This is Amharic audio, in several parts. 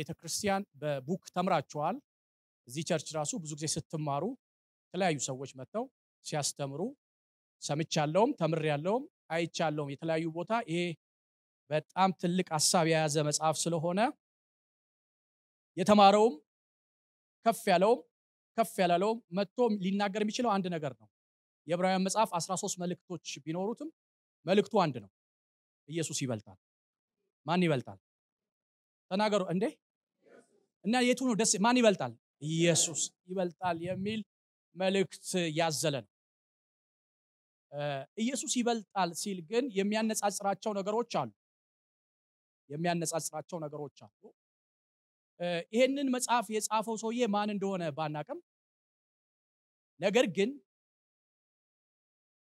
ቤተ ክርስቲያን በቡክ ተምራችኋል። እዚህ ቸርች ራሱ ብዙ ጊዜ ስትማሩ የተለያዩ ሰዎች መጥተው ሲያስተምሩ ሰምቻለሁም ተምሬያለሁም አይቻለውም የተለያዩ ቦታ ይሄ በጣም ትልቅ ሀሳብ የያዘ መጽሐፍ ስለሆነ የተማረውም ከፍ ያለውም ከፍ ያላለውም መጥቶ ሊናገር የሚችለው አንድ ነገር ነው። የዕብራውያን መጽሐፍ 13 መልእክቶች ቢኖሩትም መልእክቱ አንድ ነው። ኢየሱስ ይበልጣል። ማን ይበልጣል? ተናገሩ። እንዴ እና የቱ ነው ደስ ማን ይበልጣል ኢየሱስ ይበልጣል የሚል መልእክት ያዘለ ነው ኢየሱስ ይበልጣል ሲል ግን የሚያነጻጽራቸው ነገሮች አሉ የሚያነጻጽራቸው ነገሮች አሉ ይሄንን መጽሐፍ የጻፈው ሰውዬ ማን እንደሆነ ባናቅም ነገር ግን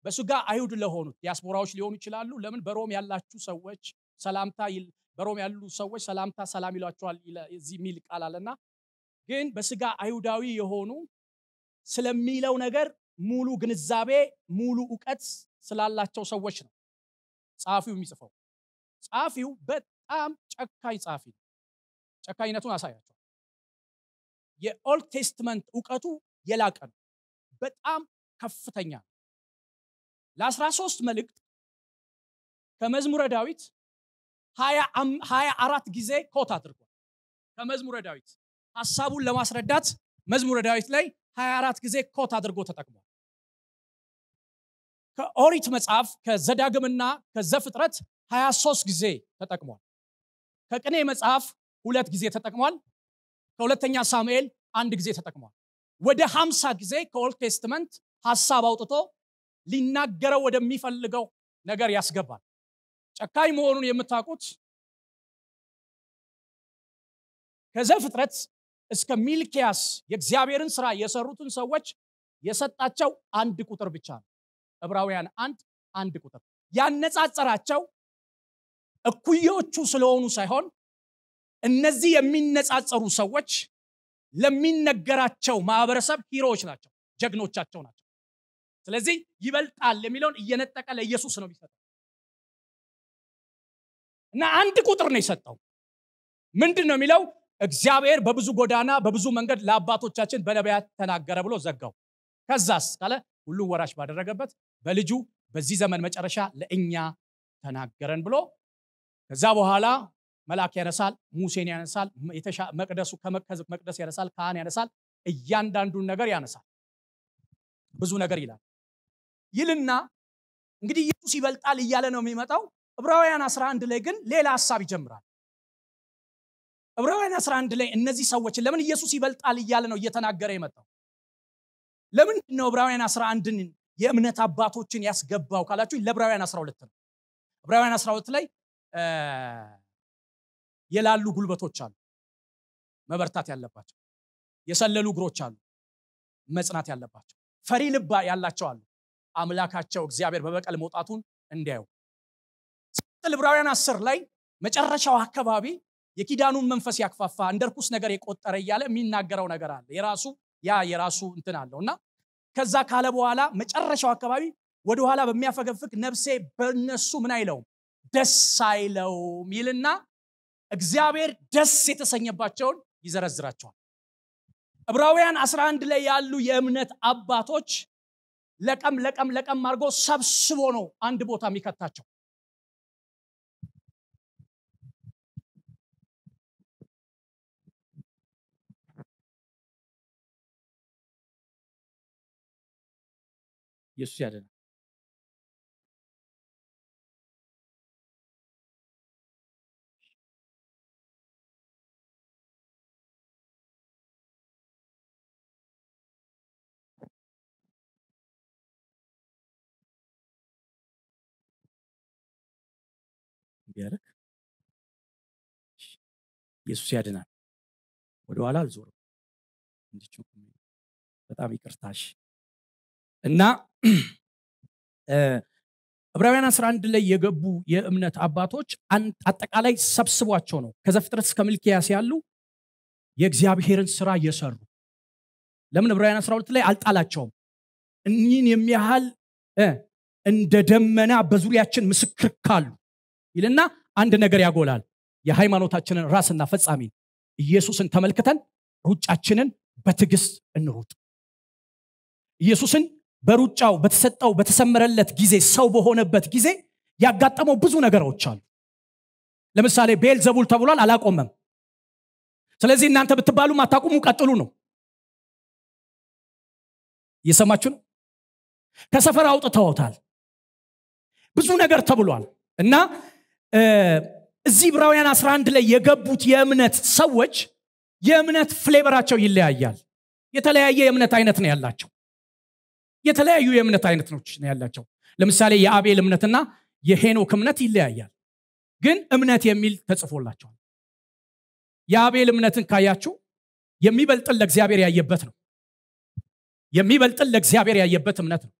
በሱጋ አይሁድ ለሆኑት ዲያስፖራዎች ሊሆኑ ይችላሉ ለምን በሮም ያላችሁ ሰዎች ሰላምታ በሮም ያሉ ሰዎች ሰላምታ ሰላም ይሏቸዋል እዚህ ሚል ቃል አለና ግን በስጋ አይሁዳዊ የሆኑ ስለሚለው ነገር ሙሉ ግንዛቤ ሙሉ እውቀት ስላላቸው ሰዎች ነው ጸሐፊው የሚጽፈው ጸሐፊው በጣም ጨካኝ ጸሐፊ ነው ጨካኝነቱን አሳያቸው የኦልድ ቴስትመንት እውቀቱ የላቀ ነው በጣም ከፍተኛ ነው ለ13 መልእክት ከመዝሙረ ዳዊት ሀያ አራት ጊዜ ኮት አድርጓል ከመዝሙረ ዳዊት ሀሳቡን ለማስረዳት መዝሙረ ዳዊት ላይ 24 ጊዜ ኮት አድርጎ ተጠቅሟል ከኦሪት መጽሐፍ ከዘዳግምና ከዘፍጥረት 23 ጊዜ ተጠቅሟል ከቅኔ መጽሐፍ ሁለት ጊዜ ተጠቅሟል ከሁለተኛ ሳሙኤል አንድ ጊዜ ተጠቅሟል ወደ 50 ጊዜ ከኦልድ ቴስትመንት ሀሳብ አውጥቶ ሊናገረው ወደሚፈልገው ነገር ያስገባል ጨካኝ መሆኑን የምታውቁት ከዘፍጥረት እስከ ሚልኪያስ የእግዚአብሔርን ስራ የሰሩትን ሰዎች የሰጣቸው አንድ ቁጥር ብቻ ነው ዕብራውያን አንድ አንድ ቁጥር ያነጻጸራቸው እኩዮቹ ስለሆኑ ሳይሆን እነዚህ የሚነጻጸሩ ሰዎች ለሚነገራቸው ማህበረሰብ ሂሮዎች ናቸው ጀግኖቻቸው ናቸው ስለዚህ ይበልጣል የሚለውን እየነጠቀ ለኢየሱስ ነው የሚሰጠው እና አንድ ቁጥር ነው የሰጠው ምንድን ነው የሚለው እግዚአብሔር በብዙ ጎዳና በብዙ መንገድ ለአባቶቻችን በነቢያት ተናገረ ብሎ ዘጋው ከዛስ ካለ ሁሉ ወራሽ ባደረገበት በልጁ በዚህ ዘመን መጨረሻ ለእኛ ተናገረን ብሎ ከዛ በኋላ መልአክ ያነሳል ሙሴን ያነሳል መቅደሱ መቅደስ ያነሳል ካህን ያነሳል እያንዳንዱን ነገር ያነሳል ብዙ ነገር ይላል ይልና እንግዲህ ኢየሱስ ይበልጣል እያለ ነው የሚመጣው ዕብራውያን 11 ላይ ግን ሌላ ሀሳብ ይጀምራል ዕብራውያን 11 ላይ እነዚህ ሰዎች ለምን ኢየሱስ ይበልጣል እያለ ነው እየተናገረ የመጣው ለምን ነው ዕብራውያን 11ን የእምነት አባቶችን ያስገባው ካላችሁ ለዕብራውያን 12 ነው ዕብራውያን 12 ላይ የላሉ ጉልበቶች አሉ መበርታት ያለባቸው የሰለሉ እግሮች አሉ መጽናት ያለባቸው ፈሪ ልባ ያላቸው አሉ አምላካቸው እግዚአብሔር በበቀል መውጣቱን እንዲያዩ ቀጥል ዕብራውያን አስር ላይ መጨረሻው አካባቢ የኪዳኑን መንፈስ ያክፋፋ እንደ ርኩስ ነገር የቆጠረ እያለ የሚናገረው ነገር አለ የራሱ ያ የራሱ እንትን አለው እና ከዛ ካለ በኋላ መጨረሻው አካባቢ ወደኋላ በሚያፈገፍግ ነፍሴ በነሱ ምን አይለውም ደስ አይለውም ይልና እግዚአብሔር ደስ የተሰኘባቸውን ይዘረዝራቸዋል ዕብራውያን 11 ላይ ያሉ የእምነት አባቶች ለቀም ለቀም ለቀም አድርጎ ሰብስቦ ነው አንድ ቦታ የሚከታቸው ኢየሱስ ያድናል። ቢያደርግ ኢየሱስ ያድናል። ወደኋላ አልዞርም። በጣም ይቅርታሽ እና ዕብራውያን 11 ላይ የገቡ የእምነት አባቶች አጠቃላይ ሰብስቧቸው ነው ከዘፍጥረት እስከ ሚልኪያስ ያሉ የእግዚአብሔርን ስራ እየሰሩ ለምን ዕብራውያን 12 ላይ አልጣላቸውም እኚህን የሚያህል እንደ ደመና በዙሪያችን ምስክር ካሉ ይልና አንድ ነገር ያጎላል የሃይማኖታችንን ራስና ፈጻሚ ኢየሱስን ተመልክተን ሩጫችንን በትግስት እንሩጥ ኢየሱስን በሩጫው በተሰጠው በተሰመረለት ጊዜ ሰው በሆነበት ጊዜ ያጋጠመው ብዙ ነገሮች አሉ ለምሳሌ ዘቡል ተብሏል አላቆመም ስለዚህ እናንተ ብትባሉ ማታቁሙ ቀጥሉ ነው እየሰማችሁ ነው ከሰፈር አውጥተውታል ብዙ ነገር ተብሏል እና እዚህ ብራውያን 11 ላይ የገቡት የእምነት ሰዎች የእምነት ፍሌበራቸው ይለያያል የተለያየ የእምነት አይነት ነው ያላቸው የተለያዩ የእምነት አይነቶች ነው ያላቸው ለምሳሌ የአቤል እምነትና የሄኖክ እምነት ይለያያል ግን እምነት የሚል ተጽፎላቸዋል የአቤል እምነትን ካያችሁ የሚበልጥን ለእግዚአብሔር ያየበት ነው የሚበልጥን ለእግዚአብሔር ያየበት እምነት ነው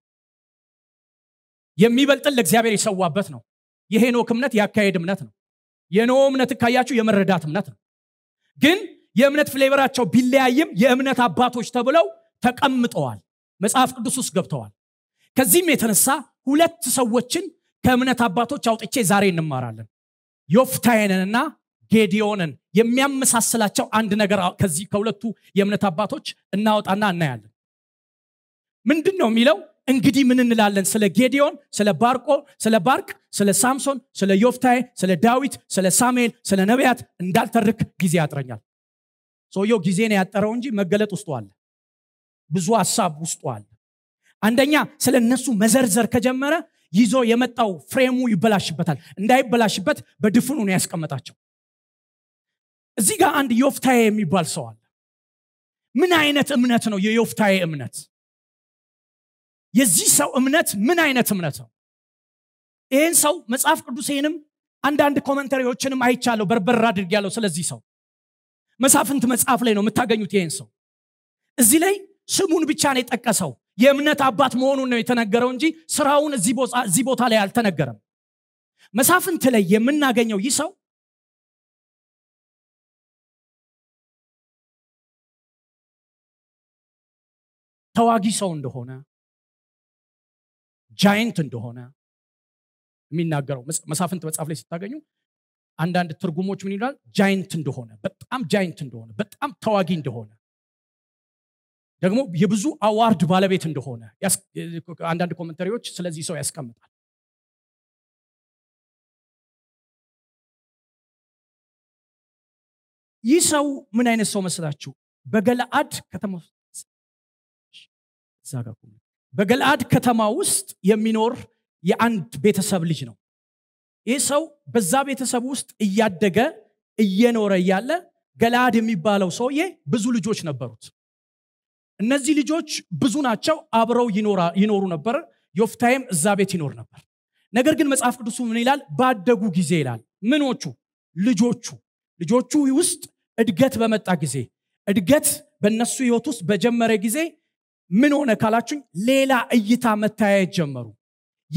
የሚበልጥን ለእግዚአብሔር የሰዋበት ነው የሄኖክ እምነት የአካሄድ እምነት ነው የኖ እምነት ካያችሁ የመረዳት እምነት ነው ግን የእምነት ፍሌቨራቸው ቢለያይም የእምነት አባቶች ተብለው ተቀምጠዋል መጽሐፍ ቅዱስ ውስጥ ገብተዋል ከዚህም የተነሳ ሁለት ሰዎችን ከእምነት አባቶች አውጥቼ ዛሬ እንማራለን ዮፍታይንንና ጌዲዮንን የሚያመሳስላቸው አንድ ነገር ከዚህ ከሁለቱ የእምነት አባቶች እናወጣና እናያለን ምንድን ነው የሚለው እንግዲህ ምን እንላለን ስለ ጌዲዮን ስለ ባርቆ ስለ ባርቅ ስለ ሳምሶን ስለ ዮፍታይ ስለ ዳዊት ስለ ሳሙኤል ስለ ነቢያት እንዳልተርክ ጊዜ ያጥረኛል ሰውየው ጊዜን ያጠረው እንጂ መገለጥ ውስጡ አለ ብዙ ሀሳብ ውስጡ አለ አንደኛ ስለ እነሱ መዘርዘር ከጀመረ ይዞ የመጣው ፍሬሙ ይበላሽበታል እንዳይበላሽበት በድፍኑ ነው ያስቀመጣቸው እዚህ ጋር አንድ ዮፍታዬ የሚባል ሰው አለ ምን አይነት እምነት ነው የዮፍታዬ እምነት የዚህ ሰው እምነት ምን አይነት እምነት ነው ይህን ሰው መጽሐፍ ቅዱሴንም አንዳንድ ኮመንተሪዎችንም አይቻለሁ በርበር አድርግ ያለው ስለዚህ ሰው መሳፍንት መጽሐፍ ላይ ነው የምታገኙት ይህን ሰው እዚህ ላይ ስሙን ብቻ ነው የጠቀሰው የእምነት አባት መሆኑን ነው የተነገረው እንጂ ስራውን እዚህ ቦታ ላይ አልተነገረም መሳፍንት ላይ የምናገኘው ይህ ሰው ተዋጊ ሰው እንደሆነ ጃይንት እንደሆነ የሚናገረው መሳፍንት መጽሐፍ ላይ ስታገኙ አንዳንድ ትርጉሞች ምን ይላል ጃይንት እንደሆነ በጣም ጃይንት እንደሆነ በጣም ተዋጊ እንደሆነ ደግሞ የብዙ አዋርድ ባለቤት እንደሆነ አንዳንድ ኮመንተሪዎች ስለዚህ ሰው ያስቀምጣል ይህ ሰው ምን አይነት ሰው መስላችሁ በገለአድ ከተማ በገለአድ ከተማ ውስጥ የሚኖር የአንድ ቤተሰብ ልጅ ነው ይህ ሰው በዛ ቤተሰብ ውስጥ እያደገ እየኖረ እያለ ገለአድ የሚባለው ሰውዬ ብዙ ልጆች ነበሩት እነዚህ ልጆች ብዙ ናቸው አብረው ይኖሩ ነበር ዮፍታይም እዛ ቤት ይኖር ነበር ነገር ግን መጽሐፍ ቅዱሱ ምን ይላል ባደጉ ጊዜ ይላል ምኖቹ ልጆቹ ልጆቹ ውስጥ እድገት በመጣ ጊዜ እድገት በእነሱ ህይወት ውስጥ በጀመረ ጊዜ ምን ሆነ ካላችሁኝ ሌላ እይታ መታያየት ጀመሩ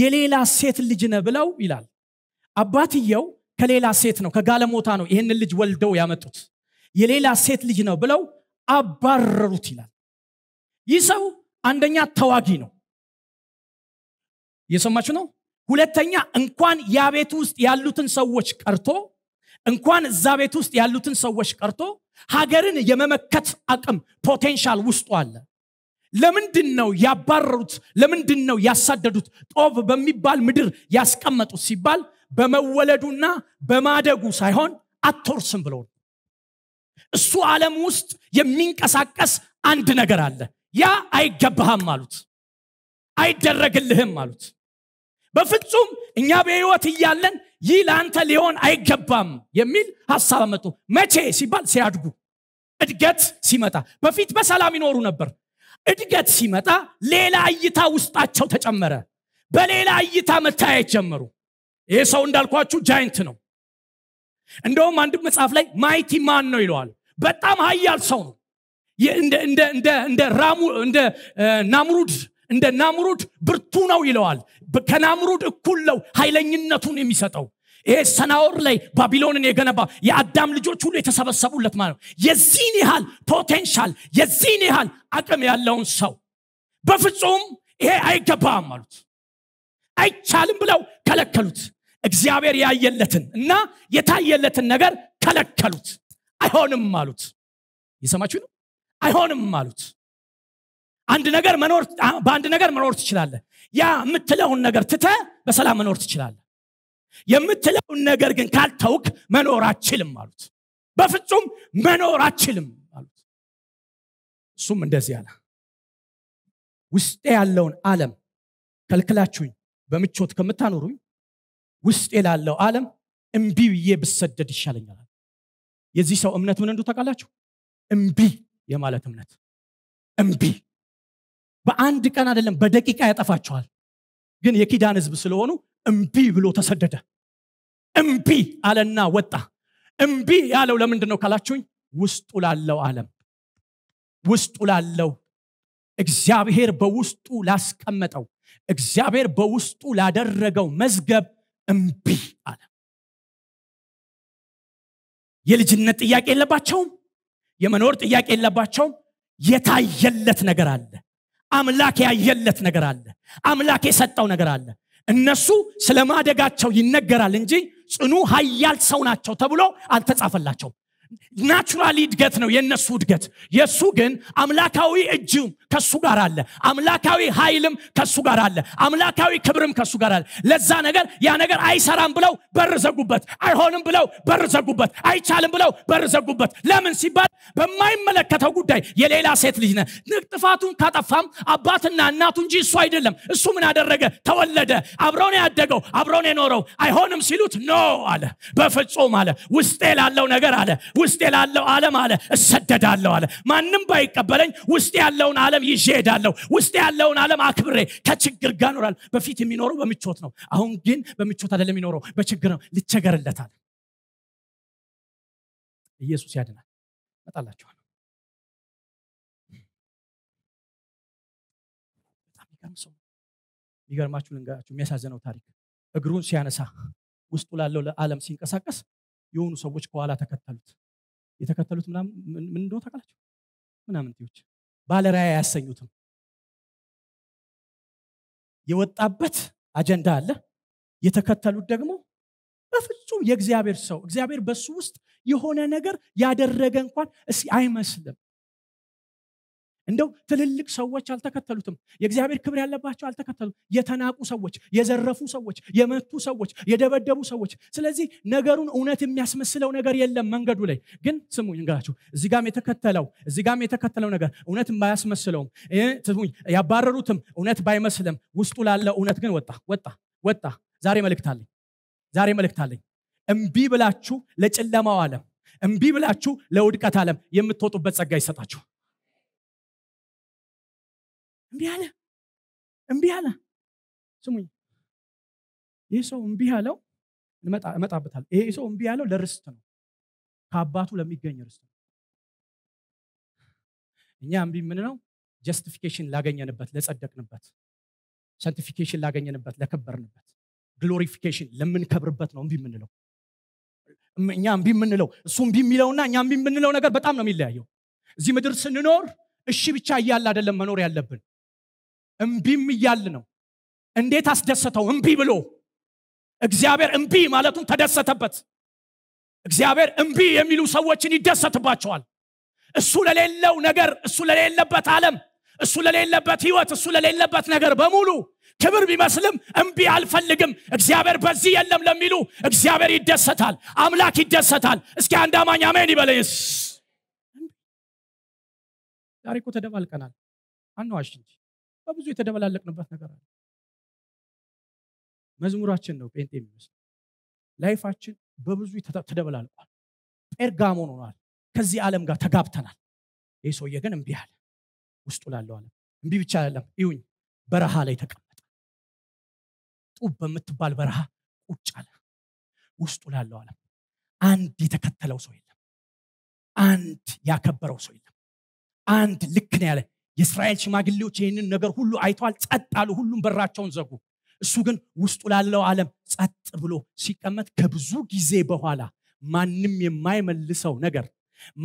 የሌላ ሴት ልጅ ነ ብለው ይላል አባትየው ከሌላ ሴት ነው ከጋለሞታ ነው ይህንን ልጅ ወልደው ያመጡት የሌላ ሴት ልጅ ነው ብለው አባረሩት ይላል ይህ ሰው አንደኛ ተዋጊ ነው እየሰማችሁ ነው ሁለተኛ እንኳን ያ ቤት ውስጥ ያሉትን ሰዎች ቀርቶ እንኳን እዛ ቤት ውስጥ ያሉትን ሰዎች ቀርቶ ሀገርን የመመከት አቅም ፖቴንሻል ውስጡ አለ ለምንድን ነው ያባረሩት ለምንድን ነው ያሳደዱት ጦብ በሚባል ምድር ያስቀመጡት ሲባል በመወለዱና በማደጉ ሳይሆን አቶርስም ብሎ እሱ ዓለም ውስጥ የሚንቀሳቀስ አንድ ነገር አለ ያ አይገባህም አሉት አይደረግልህም አሉት በፍጹም እኛ በህይወት እያለን ይህ ለአንተ ሊሆን አይገባም የሚል ሀሳብ መጡ መቼ ሲባል ሲያድጉ እድገት ሲመጣ በፊት በሰላም ይኖሩ ነበር እድገት ሲመጣ ሌላ እይታ ውስጣቸው ተጨመረ በሌላ እይታ መታየት ጀመሩ ይህ ሰው እንዳልኳችሁ ጃይንት ነው እንደውም አንድ መጽሐፍ ላይ ማይቲ ማን ነው ይለዋል በጣም ሀያል ሰው ነው እንደ ናምሩድ እንደ ናምሩድ ብርቱ ነው ይለዋል ከናምሩድ እኩል ነው ኃይለኝነቱን የሚሰጠው ይሄ ሰናወር ላይ ባቢሎንን የገነባ የአዳም ልጆች ሁሉ የተሰበሰቡለት ማለት ነው የዚህን ያህል ፖቴንሻል የዚህን ያህል አቅም ያለውን ሰው በፍጹም ይሄ አይገባም አሉት አይቻልም ብለው ከለከሉት እግዚአብሔር ያየለትን እና የታየለትን ነገር ከለከሉት አይሆንም አሉት የሰማችሁ ነው አይሆንም አሉት አንድ ነገር መኖር በአንድ ነገር መኖር ትችላለ ያ የምትለውን ነገር ትተ በሰላም መኖር ትችላለ። የምትለውን ነገር ግን ካልተውክ መኖር አችልም አሉት በፍጹም መኖር አችልም አሉት እሱም እንደዚህ አለ ውስጤ ያለውን አለም ከልክላችሁኝ በምቾት ከምታኖሩኝ ውስጤ ላለው ዓለም እምቢ ብዬ ብሰደድ ይሻለኛል የዚህ ሰው እምነት ምን እንዱ ታውቃላችሁ እምቢ የማለት እምነት እምቢ በአንድ ቀን አይደለም በደቂቃ ያጠፋቸዋል ግን የኪዳን ህዝብ ስለሆኑ እምቢ ብሎ ተሰደደ እምቢ አለና ወጣ እምቢ ያለው ለምንድን ነው ካላችሁኝ ውስጡ ላለው አለም ውስጡ ላለው እግዚአብሔር በውስጡ ላስቀመጠው እግዚአብሔር በውስጡ ላደረገው መዝገብ እምቢ አለ የልጅነት ጥያቄ የለባቸውም የመኖር ጥያቄ የለባቸውም የታየለት ነገር አለ አምላክ ያየለት ነገር አለ አምላክ የሰጠው ነገር አለ እነሱ ስለ ማደጋቸው ይነገራል እንጂ ጽኑ ሀያል ሰው ናቸው ተብሎ አልተጻፈላቸውም ናቹራሊ እድገት ነው የእነሱ እድገት የእሱ ግን አምላካዊ እጅም ከሱ ጋር አለ አምላካዊ ኃይልም ከሱ ጋር አለ አምላካዊ ክብርም ከሱ ጋር አለ ለዛ ነገር ያ ነገር አይሰራም ብለው በርዘጉበት አይሆንም ብለው በርዘጉበት አይቻልም ብለው በርዘጉበት ለምን ሲባል በማይመለከተው ጉዳይ የሌላ ሴት ልጅ ነ ጥፋቱን ካጠፋም አባትና እናቱ እንጂ እሱ አይደለም እሱ ምን አደረገ ተወለደ አብሮን ያደገው አብሮን የኖረው አይሆንም ሲሉት ኖ አለ በፍጹም አለ ውስጤ ላለው ነገር አለ ውስጥ ላለው ዓለም አለ እሰደዳለሁ አለ ማንም ባይቀበለኝ ውስጥ ያለውን ዓለም ይዤ ሄዳለሁ ውስጥ ያለውን ዓለም አክብሬ ከችግር ጋር ኖራል በፊት የሚኖረው በምቾት ነው አሁን ግን በምቾት አይደለም የሚኖረው በችግር ነው ልቸገርለታል ኢየሱስ ያድናል መጣላችኋል የሚገርማችሁ ልንገራችሁ የሚያሳዝነው ታሪክ እግሩን ሲያነሳ ውስጡ ላለው ለዓለም ሲንቀሳቀስ የሆኑ ሰዎች ከኋላ ተከተሉት የተከተሉት ምናምን ምን እንደሆነ ታውቃላችሁ? ምናምንቴዎች ባለራዕይ አያሰኙትም። የወጣበት አጀንዳ አለ። የተከተሉት ደግሞ በፍጹም የእግዚአብሔር ሰው እግዚአብሔር በሱ ውስጥ የሆነ ነገር ያደረገ እንኳን አይመስልም። እንደው ትልልቅ ሰዎች አልተከተሉትም። የእግዚአብሔር ክብር ያለባቸው አልተከተሉም። የተናቁ ሰዎች፣ የዘረፉ ሰዎች፣ የመቱ ሰዎች፣ የደበደቡ ሰዎች። ስለዚህ ነገሩን እውነት የሚያስመስለው ነገር የለም መንገዱ ላይ። ግን ስሙ እንገራችሁ፣ እዚህ ጋም የተከተለው እዚህ ጋም የተከተለው ነገር እውነት ባያስመስለውም፣ ያባረሩትም እውነት ባይመስልም ውስጡ ላለ እውነት ግን ወጣ ወጣ ወጣ። ዛሬ መልእክታለኝ፣ ዛሬ መልክታለኝ እምቢ ብላችሁ ለጨለማው አለም እምቢ ብላችሁ ለውድቀት አለም የምትወጡበት ጸጋ ይሰጣችሁ እምቢ አለ እምቢ አለ ስሙኝ ይህ ሰው እምቢ ያለው እመጣበታል ይሄ ሰው እምቢ ያለው ለርስት ነው ከአባቱ ለሚገኝ ርስት ነው እኛ እምቢ የምንለው ጀስቲፊኬሽን ላገኘንበት ለጸደቅንበት ሰንቲፊኬሽን ላገኘንበት ለከበርንበት ግሎሪፊኬሽን ለምንከብርበት ነው እምቢ የምንለው እኛ እምቢ የምንለው እሱ እምቢ የሚለውና እኛ እምቢ የምንለው ነገር በጣም ነው የሚለያየው እዚህ ምድር ስንኖር እሺ ብቻ እያለ አይደለም መኖር ያለብን እምቢም እያል ነው እንዴት አስደሰተው እምቢ ብሎ እግዚአብሔር እምቢ ማለቱን ተደሰተበት እግዚአብሔር እምቢ የሚሉ ሰዎችን ይደሰትባቸዋል እሱ ለሌለው ነገር እሱ ለሌለበት ዓለም እሱ ለሌለበት ህይወት እሱ ለሌለበት ነገር በሙሉ ክብር ቢመስልም እምቢ አልፈልግም እግዚአብሔር በዚህ የለም ለሚሉ እግዚአብሔር ይደሰታል አምላክ ይደሰታል እስኪ አንድ አማኝ አሜን ይበለይስ ዛሬ ተደባልቀናል አንዋሽ እንጂ በብዙ የተደበላለቅንበት ነገር አለ መዝሙራችን ነው ጴንጤ የሚመስል ላይፋችን በብዙ ተደበላልቋል ጴርጋሞን ሆኗል ከዚህ ዓለም ጋር ተጋብተናል ይህ ሰውዬ ግን እምቢ አለ ውስጡ ላለው አለም እምቢ ብቻ አለም ይሁኝ በረሃ ላይ ተቀመጠ ጡብ በምትባል በረሃ ቁጭ አለ ውስጡ ላለው አለም አንድ የተከተለው ሰው የለም አንድ ያከበረው ሰው የለም አንድ ልክ ነው ያለ የእስራኤል ሽማግሌዎች ይህንን ነገር ሁሉ አይተዋል ጸጥ አሉ ሁሉም በራቸውን ዘጉ እሱ ግን ውስጡ ላለው ዓለም ጸጥ ብሎ ሲቀመጥ ከብዙ ጊዜ በኋላ ማንም የማይመልሰው ነገር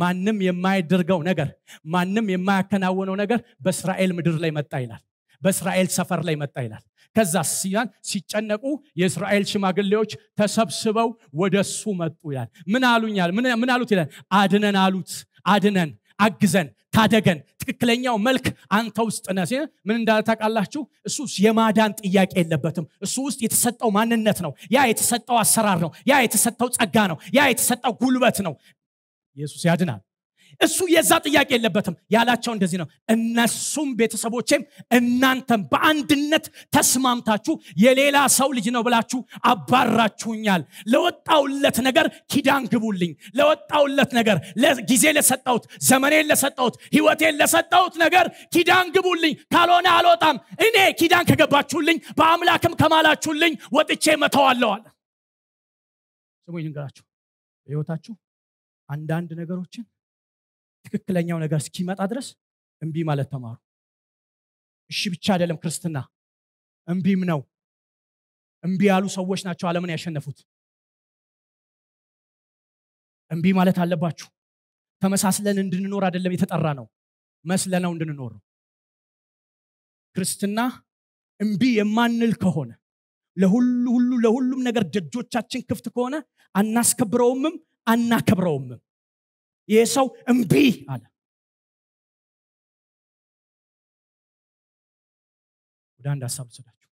ማንም የማያደርገው ነገር ማንም የማያከናውነው ነገር በእስራኤል ምድር ላይ መጣ ይላል በእስራኤል ሰፈር ላይ መጣ ይላል ከዛ ሲያን ሲጨነቁ የእስራኤል ሽማግሌዎች ተሰብስበው ወደ እሱ መጡ ይላል ምን አሉኛል ምን አሉት ይላል አድነን አሉት አድነን አግዘን ታደገን ትክክለኛው መልክ አንተ ውስጥ ነ ምን እንዳለ ታውቃላችሁ እሱ የማዳን ጥያቄ የለበትም እሱ ውስጥ የተሰጠው ማንነት ነው ያ የተሰጠው አሰራር ነው ያ የተሰጠው ጸጋ ነው ያ የተሰጠው ጉልበት ነው ኢየሱስ ያድናል እሱ የዛ ጥያቄ የለበትም ያላቸው እንደዚህ ነው እነሱም ቤተሰቦቼም እናንተም በአንድነት ተስማምታችሁ የሌላ ሰው ልጅ ነው ብላችሁ አባራችሁኛል ለወጣውለት ነገር ኪዳን ግቡልኝ ለወጣውለት ነገር ጊዜ ለሰጠውት ዘመኔን ለሰጠውት ህይወቴን ለሰጠውት ነገር ኪዳን ግቡልኝ ካልሆነ አልወጣም እኔ ኪዳን ከገባችሁልኝ በአምላክም ከማላችሁልኝ ወጥቼ መተዋለዋል ስሙኝ ንገራችሁ በህይወታችሁ አንዳንድ ነገሮችን ትክክለኛው ነገር እስኪመጣ ድረስ እምቢ ማለት ተማሩ እሺ ብቻ አይደለም ክርስትና እምቢም ነው እምቢ ያሉ ሰዎች ናቸው አለምን ያሸነፉት እምቢ ማለት አለባችሁ ተመሳስለን እንድንኖር አይደለም የተጠራ ነው እንድንኖር ነው ክርስትና እምቢ የማንል ከሆነ ለሁሉ ሁሉ ለሁሉም ነገር ደጆቻችን ክፍት ከሆነ አናስከብረውምም አናከብረውምም ይህ ሰው እምቢ አለ ወደ አንድ ሀሳብ ልሰዳችሁ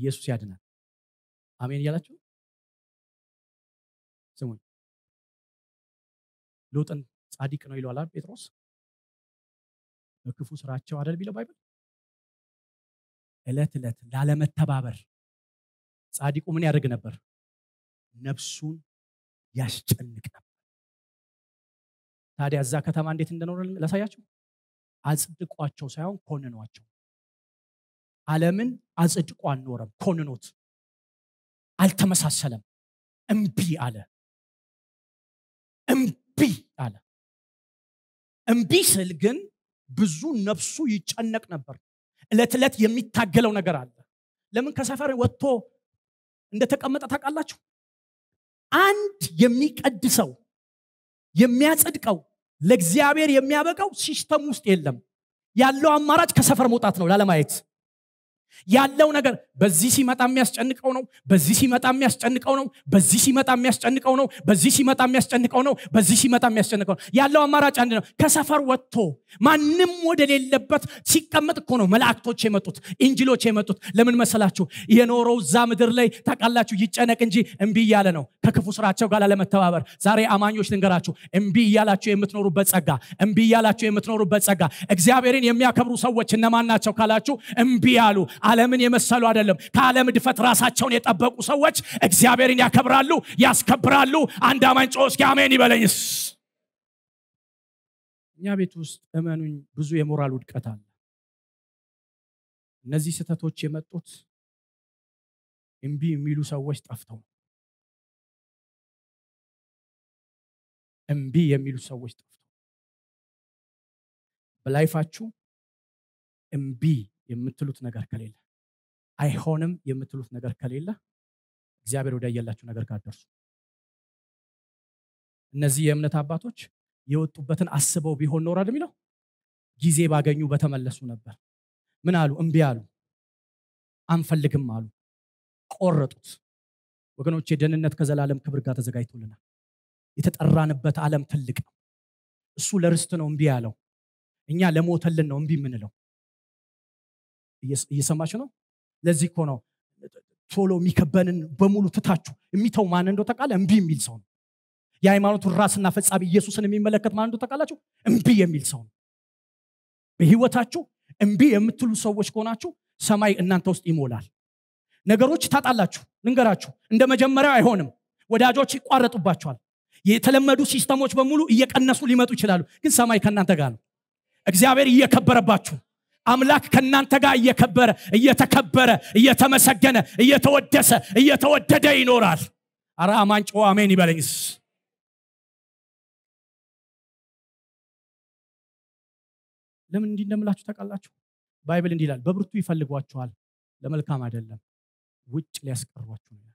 ኢየሱስ ያድናል አሜን እያላችሁ ስሙኝ ሎጥን ጻዲቅ ነው ይለዋል ጴጥሮስ በክፉ ስራቸው አደል ቢለው ባይብል እለት እለት ላለመተባበር ጻዲቁ ምን ያደርግ ነበር ነፍሱን ያስጨንቅ ነበር ታዲያ እዛ ከተማ እንዴት እንደኖረ ላሳያችሁ። አጽድቋቸው ሳይሆን ኮንኗቸው። አለምን አጽድቆ አልኖረም፣ ኮንኖት። አልተመሳሰለም። እምቢ አለ። እምቢ አለ። እምቢ ስል ግን ብዙ ነፍሱ ይጨነቅ ነበር። ዕለት ዕለት የሚታገለው ነገር አለ። ለምን ከሰፈር ወጥቶ እንደተቀመጠ ታውቃላችሁ? አንድ የሚቀድሰው የሚያጸድቀው ለእግዚአብሔር የሚያበቃው ሲስተም ውስጥ የለም። ያለው አማራጭ ከሰፈር መውጣት ነው ላለማየት። ያለው ነገር በዚህ ሲመጣ የሚያስጨንቀው ነው በዚህ ሲመጣ የሚያስጨንቀው ነው በዚህ ሲመጣ የሚያስጨንቀው ነው በዚህ ሲመጣ የሚያስጨንቀው ነው በዚህ ሲመጣ የሚያስጨንቀው ነው ያለው አማራጭ አንድ ነው ከሰፈር ወጥቶ ማንም ወደሌለበት ሲቀመጥ እኮ ነው መላእክቶች የመጡት እንጅሎች የመጡት ለምን መሰላችሁ የኖረው እዛ ምድር ላይ ታቃላችሁ ይጨነቅ እንጂ እምቢ እያለ ነው ከክፉ ስራቸው ጋር ለመተባበር ዛሬ አማኞች ልንገራችሁ እምቢ እያላችሁ የምትኖሩበት ጸጋ እምቢ እያላችሁ የምትኖሩበት ጸጋ እግዚአብሔርን የሚያከብሩ ሰዎች እነማን ናቸው ካላችሁ እምቢ ያሉ ዓለምን የመሰሉ አይደለም ከዓለም ድፈት ራሳቸውን የጠበቁ ሰዎች እግዚአብሔርን ያከብራሉ ያስከብራሉ አንድ አማኝ ጮ እስኪ አሜን ይበለኝስ እኛ ቤት ውስጥ እመኑኝ ብዙ የሞራል ውድቀት አለ እነዚህ ስህተቶች የመጡት እምቢ የሚሉ ሰዎች ጠፍተው እምቢ የሚሉ ሰዎች ጠፍተው በላይፋችሁ እምቢ የምትሉት ነገር ከሌለ አይሆንም የምትሉት ነገር ከሌለ እግዚአብሔር ወዳየላችሁ ነገር ጋር ደርሱ እነዚህ የእምነት አባቶች የወጡበትን አስበው ቢሆን ኖራል የሚለው ጊዜ ባገኙ በተመለሱ ነበር ምን አሉ እምቢ አሉ አንፈልግም አሉ ቆረጡት ወገኖች የደህንነት ከዘላለም ክብር ጋር ተዘጋጅቶልናል የተጠራንበት ዓለም ትልቅ ነው እሱ ለርስት ነው እምቢ ያለው እኛ ለሞተልን ነው እምቢ የምንለው እየሰማችሁ ነው ለዚህ እኮ ነው ቶሎ የሚከበንን በሙሉ ትታችሁ የሚተው ማን እንደው ተቃለ እምቢ የሚል ሰው ነው የሃይማኖቱን ራስና ፈጻሚ ኢየሱስን የሚመለከት ማን እንደው ተቃላችሁ እምቢ የሚል ሰው ነው በህይወታችሁ እምቢ የምትሉ ሰዎች ከሆናችሁ ሰማይ እናንተ ውስጥ ይሞላል ነገሮች ታጣላችሁ ልንገራችሁ እንደ መጀመሪያው አይሆንም ወዳጆች ይቋረጡባቸዋል የተለመዱ ሲስተሞች በሙሉ እየቀነሱ ሊመጡ ይችላሉ ግን ሰማይ ከእናንተ ጋር ነው እግዚአብሔር እየከበረባችሁ አምላክ ከእናንተ ጋር እየከበረ እየተከበረ እየተመሰገነ እየተወደሰ እየተወደደ ይኖራል አረ አማን አሜን ይበለኝስ ለምን እንዲህ እንደምላችሁ ታውቃላችሁ ባይብል እንዲህ ይላል በብርቱ ይፈልጓችኋል ለመልካም አይደለም ውጭ ሊያስቀሯችሁ ነው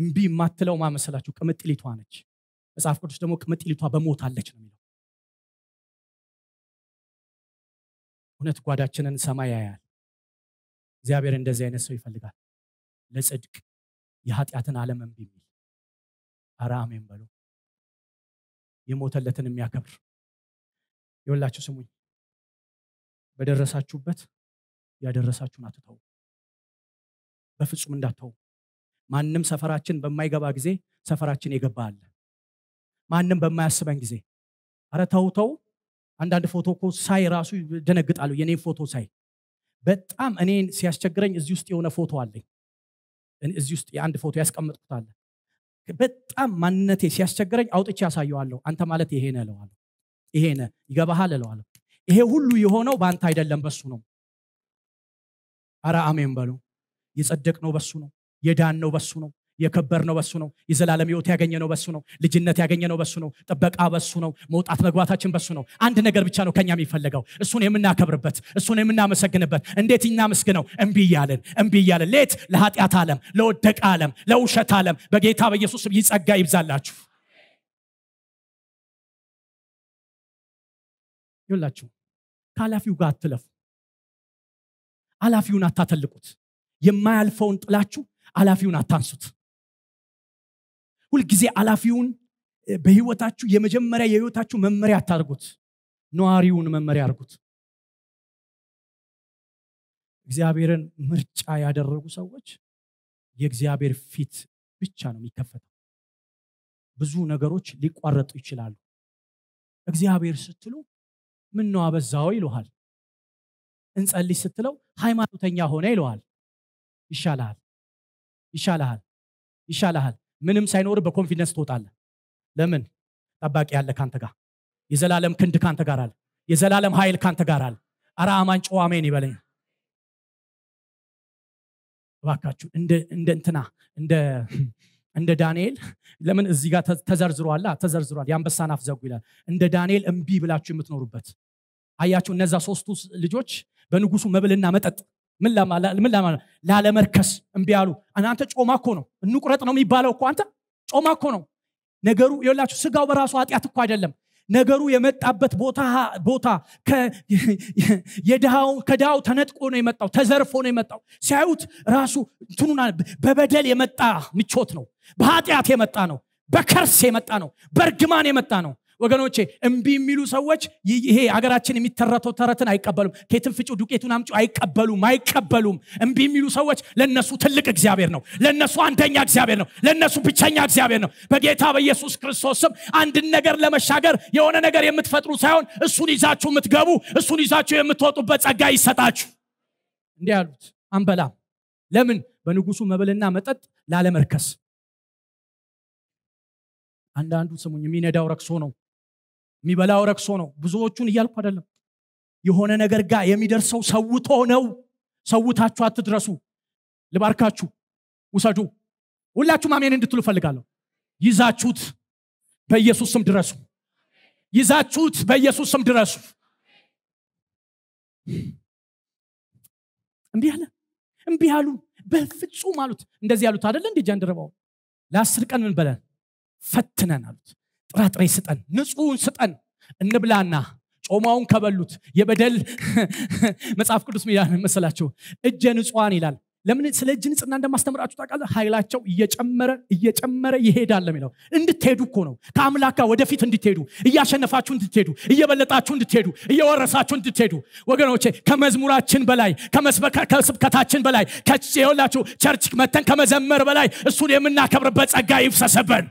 እምቢ የማትለው ማመሰላችሁ ቅምጥሊቷ ነች መጽሐፍ ቅዱስ ደግሞ ቅምጥሊቷ አለች ነው የሚለው እውነት ጓዳችንን ሰማይ ያያል እግዚአብሔር እንደዚህ አይነት ሰው ይፈልጋል ለጽድቅ የኃጢአትን ዓለም እምቢ የሚል አረ አሜን በሉ የሞተለትን የሚያከብር የወላችሁ ስሙኝ በደረሳችሁበት ያደረሳችሁን አትተው በፍጹም እንዳተው ማንም ሰፈራችን በማይገባ ጊዜ ሰፈራችን የገባ አለ ማንም በማያስበን ጊዜ አረ ተውተው አንዳንድ ፎቶ እኮ ሳይ ራሱ ደነግጣለሁ የኔን ፎቶ ሳይ በጣም እኔን ሲያስቸግረኝ እዚህ ውስጥ የሆነ ፎቶ አለኝ እዚህ ውስጥ የአንድ ፎቶ ያስቀመጥኩታለ በጣም ማንነቴ ሲያስቸግረኝ አውጥቼ ያሳየዋለሁ አንተ ማለት ይሄ ነ ለዋለ ይሄ ነ ይገባሃል ለዋለ ይሄ ሁሉ የሆነው በአንተ አይደለም በሱ ነው አረ አሜን በሉ የጸደቅ ነው በሱ ነው የዳን ነው በሱ ነው የከበር ነው በሱ ነው የዘላለም ህይወት ያገኘ ነው በሱ ነው ልጅነት ያገኘ ነው በሱ ነው ጥበቃ በሱ ነው መውጣት መግባታችን በሱ ነው አንድ ነገር ብቻ ነው ከኛ የሚፈለገው እሱን የምናከብርበት እሱን የምናመሰግንበት እንዴት እናመስግነው እምቢ እያልን እምቢ እያልን ሌት ለኃጢአት ዓለም ለወደቀ ዓለም ለውሸት ዓለም በጌታ በኢየሱስ ይጸጋ ይብዛላችሁ ይላችሁ ከኃላፊው ጋር አትለፉ አላፊውን አታተልቁት የማያልፈውን ጥላችሁ አላፊውን አታንሱት ሁልጊዜ አላፊውን በህይወታችሁ የመጀመሪያ የህይወታችሁ መመሪያ አታርጉት ነዋሪውን መመሪያ አርጉት እግዚአብሔርን ምርጫ ያደረጉ ሰዎች የእግዚአብሔር ፊት ብቻ ነው የሚከፈተው ብዙ ነገሮች ሊቋረጡ ይችላሉ እግዚአብሔር ስትሉ ምን ነው አበዛው ይለሃል እንጸልይ ስትለው ሃይማኖተኛ ሆነ ይለዋል ይሻልሃል ይሻልሃል ይሻልሃል ምንም ሳይኖር በኮንፊደንስ ትወጣለህ ለምን ጠባቂ ያለ ካንተ ጋር የዘላለም ክንድ ካንተ ጋር አለ የዘላለም ኃይል ካንተ ጋር አለ አራ አማን ጨዋሜን ይበለኝ እባካችሁ እንደ እንትና እንደ እንደ ዳንኤል ለምን እዚህ ጋር ተዘርዝሯላ ተዘርዝሯል የአንበሳን አፍ ይላል እንደ ዳንኤል እምቢ ብላችሁ የምትኖሩበት አያችሁ እነዛ ሶስቱ ልጆች በንጉሱ መብልና መጠጥ ምን ላለመርከስ እምቢ አሉ እናንተ ጮማ እኮ ነው እንቁረጥ ነው የሚባለው እኮ አንተ ጮማ እኮ ነው ነገሩ የላችሁ ስጋው በራሱ አጢአት እኮ አይደለም ነገሩ የመጣበት ቦታ ቦታ ከድሃው ተነጥቆ ነው የመጣው ተዘርፎ ነው የመጣው ሲያዩት ራሱ ትኑና በበደል የመጣ ምቾት ነው በኃጢአት የመጣ ነው በከርስ የመጣ ነው በእርግማን የመጣ ነው ወገኖቼ እምቢ የሚሉ ሰዎች ይሄ ሀገራችን የሚተረተው ተረትን አይቀበሉም ኬትን ፍጩ ዱቄቱን አምጩ አይቀበሉም አይቀበሉም እምቢ የሚሉ ሰዎች ለነሱ ትልቅ እግዚአብሔር ነው ለነሱ አንደኛ እግዚአብሔር ነው ለነሱ ብቸኛ እግዚአብሔር ነው በጌታ በኢየሱስ ክርስቶስ ስም አንድን ነገር ለመሻገር የሆነ ነገር የምትፈጥሩ ሳይሆን እሱን ይዛችሁ የምትገቡ እሱን ይዛችሁ የምትወጡበት ጸጋ ይሰጣችሁ እንዲህ ያሉት አንበላም ለምን በንጉሱ መብልና መጠጥ ላለመርከስ አንዳንዱ ስሙኝ የሚነዳው ረክሶ ነው የሚበላው ረክሶ ነው ብዙዎቹን እያልኩ አይደለም የሆነ ነገር ጋር የሚደርሰው ሰውቶ ነው ሰውታችሁ አትድረሱ ልባርካችሁ ውሰዱ ሁላችሁም አሜን እንድትሉ ፈልጋለሁ ይዛችሁት በኢየሱስ ስም ድረሱ ይዛችሁት በኢየሱስ ስም ድረሱ እንዲህ አለ እንዲህ አሉ በፍጹም አሉት እንደዚህ አሉት አደለ እንዴ ጃንደረባው ለአስር ቀን ምን በለን ፈትነን አሉት ጥራጥሬ ስጠን፣ ንጹህን ስጠን እንብላና ጮማውን ከበሉት የበደል መጽሐፍ ቅዱስ ሚላል መሰላችሁ እጀ ንጹዋን ይላል። ለምን ስለ እጅ ንጽህና እንደማስተምራችሁ ታውቃለ? ኃይላቸው እየጨመረ እየጨመረ ይሄዳል የሚለው እንድትሄዱ እኮ ነው። ከአምላክ ወደፊት እንድትሄዱ፣ እያሸነፋችሁ እንድትሄዱ፣ እየበለጣችሁ እንድትሄዱ፣ እየወረሳችሁ እንድትሄዱ። ወገኖቼ ከመዝሙራችን በላይ ከስብከታችን በላይ ከላችሁ ቸርች መተን ከመዘመር በላይ እሱን የምናከብርበት ጸጋ ይፍሰሰበን።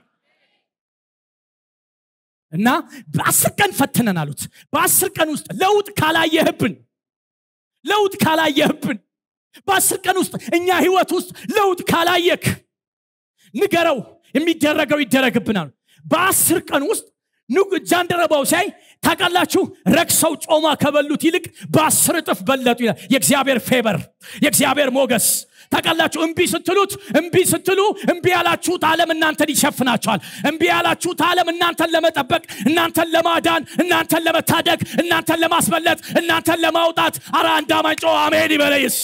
እና በአስር ቀን ፈትነን አሉት በአስር ቀን ውስጥ ለውጥ ካላየህብን ለውጥ ካላየህብን በአስር ቀን ውስጥ እኛ ህይወት ውስጥ ለውጥ ካላየክ ንገረው የሚደረገው ይደረግብናል በአስር ቀን ውስጥ ጃንደረባው ሲያይ ታውቃላችሁ ረክሰው ጮማ ከበሉት ይልቅ በአስር እጥፍ በለጡ ይላል የእግዚአብሔር ፌበር የእግዚአብሔር ሞገስ ታውቃላችሁ እምቢ ስትሉት እምቢ ስትሉ እምቢ ያላችሁት ዓለም እናንተን ይሸፍናቸዋል እምቢ ያላችሁት ዓለም እናንተን ለመጠበቅ እናንተን ለማዳን እናንተን ለመታደግ እናንተን ለማስበለጥ እናንተን ለማውጣት አራ አማንጮ አሜን ይበለይስ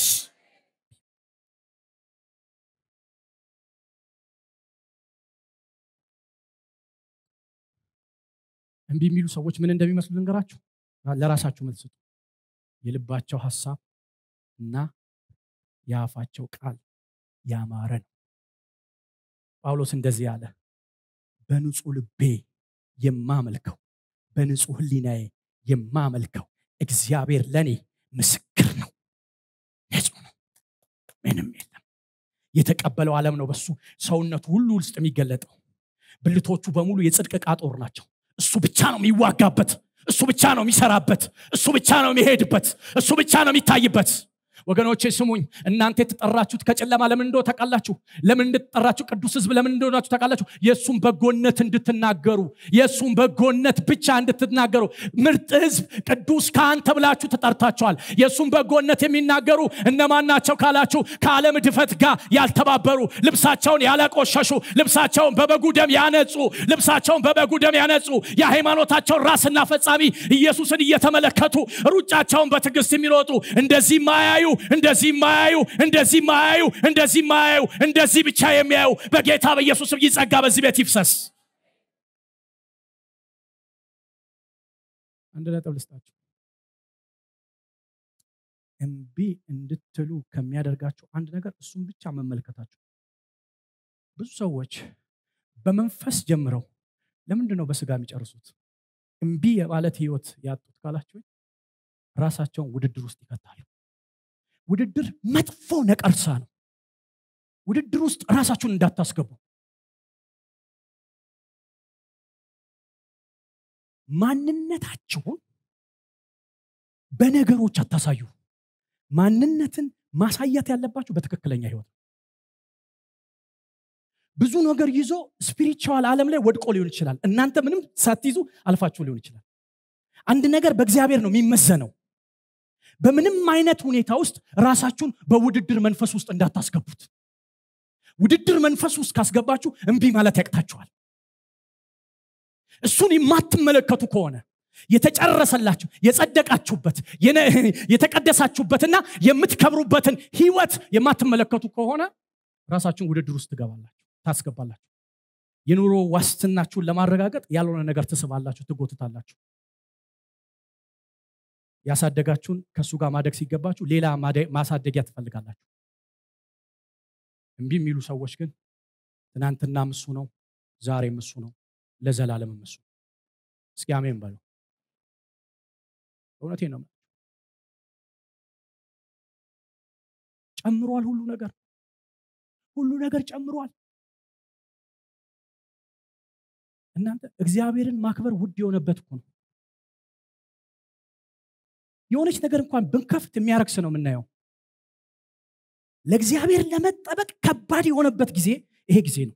እንቢ የሚሉ ሰዎች ምን እንደሚመስሉ ልንገራችሁ ለራሳችሁ መልስ የልባቸው ሀሳብ እና የአፋቸው ቃል ያማረ ነው ጳውሎስ እንደዚህ አለ በንጹህ ልቤ የማመልከው በንጹህ ህሊናዬ የማመልከው እግዚአብሔር ለእኔ ምስክር ነው ንጹህ ነው ምንም የለም የተቀበለው ዓለም ነው በሱ ሰውነቱ ሁሉ ውስጥ የሚገለጠው ብልቶቹ በሙሉ የጽድቅ ቃጦር ጦር ናቸው እሱ ብቻ ነው የሚዋጋበት እሱ ብቻ ነው የሚሰራበት እሱ ብቻ ነው የሚሄድበት እሱ ብቻ ነው የሚታይበት ወገኖቼ ስሙኝ እናንተ የተጠራችሁት ከጨለማ ለምን እንደ ታቃላችሁ ለምን እንደተጠራችሁ ቅዱስ ህዝብ ለምን እንደሆናችሁ ታቃላችሁ የእሱን በጎነት እንድትናገሩ የእሱን በጎነት ብቻ እንድትናገሩ ምርጥ ህዝብ ቅዱስ ከአንተ ብላችሁ ተጠርታችኋል የእሱን በጎነት የሚናገሩ እነማን ናቸው ካላችሁ ከዓለም ድፈት ጋር ያልተባበሩ ልብሳቸውን ያላቆሸሹ ልብሳቸውን በበጉ ደም ያነጹ ልብሳቸውን በበጉ ደም ያነጹ የሃይማኖታቸውን ራስና ፈጻሚ ኢየሱስን እየተመለከቱ ሩጫቸውን በትግስት የሚሮጡ እንደዚህ ማያዩ እንደዚህ ማያዩ እንደዚህ ማያዩ እንደዚህ ማያዩ እንደዚህ ብቻ የሚያዩ በጌታ በኢየሱስም ይጸጋ በዚህ ቤት ይፍሰስ አንድ ነጥብ ልስጣችሁ እምቢ እንድትሉ ከሚያደርጋቸው አንድ ነገር እሱም ብቻ መመልከታቸው ብዙ ሰዎች በመንፈስ ጀምረው ለምንድን ነው በስጋ የሚጨርሱት እምቢ የማለት ህይወት ያጡት ካላቸው ራሳቸውን ውድድር ውስጥ ይከታሉ ውድድር መጥፎ ነቀርሳ ነው። ውድድር ውስጥ ራሳችሁን እንዳታስገቡ። ማንነታችሁን በነገሮች አታሳዩ። ማንነትን ማሳያት ያለባችሁ በትክክለኛ ህይወት ብዙ ነገር ይዞ ስፒሪቹዋል ዓለም ላይ ወድቆ ሊሆን ይችላል። እናንተ ምንም ሳትይዙ አልፋችሁ ሊሆን ይችላል። አንድ ነገር በእግዚአብሔር ነው የሚመዘነው። በምንም አይነት ሁኔታ ውስጥ ራሳችሁን በውድድር መንፈስ ውስጥ እንዳታስገቡት ውድድር መንፈስ ውስጥ ካስገባችሁ እምቢ ማለት ያቅታችኋል እሱን የማትመለከቱ ከሆነ የተጨረሰላችሁ የጸደቃችሁበት የተቀደሳችሁበትና የምትከብሩበትን ህይወት የማትመለከቱ ከሆነ ራሳችሁን ውድድር ውስጥ ትገባላችሁ ታስገባላችሁ የኑሮ ዋስትናችሁን ለማረጋገጥ ያልሆነ ነገር ትስባላችሁ ትጎትታላችሁ ያሳደጋችሁን ከእሱ ጋር ማደግ ሲገባችሁ ሌላ ማሳደጊያ ትፈልጋላችሁ እንቢ የሚሉ ሰዎች ግን ትናንትና ምሱ ነው ዛሬ ምሱ ነው ለዘላለም ምሱ እስኪ አሜን በለው እውነቴ ነው ጨምሯል ሁሉ ነገር ሁሉ ነገር ጨምሯል እናንተ እግዚአብሔርን ማክበር ውድ የሆነበት እኮ ነው የሆነች ነገር እንኳን ብንከፍት የሚያረክስ ነው የምናየው ለእግዚአብሔር ለመጠበቅ ከባድ የሆነበት ጊዜ ይሄ ጊዜ ነው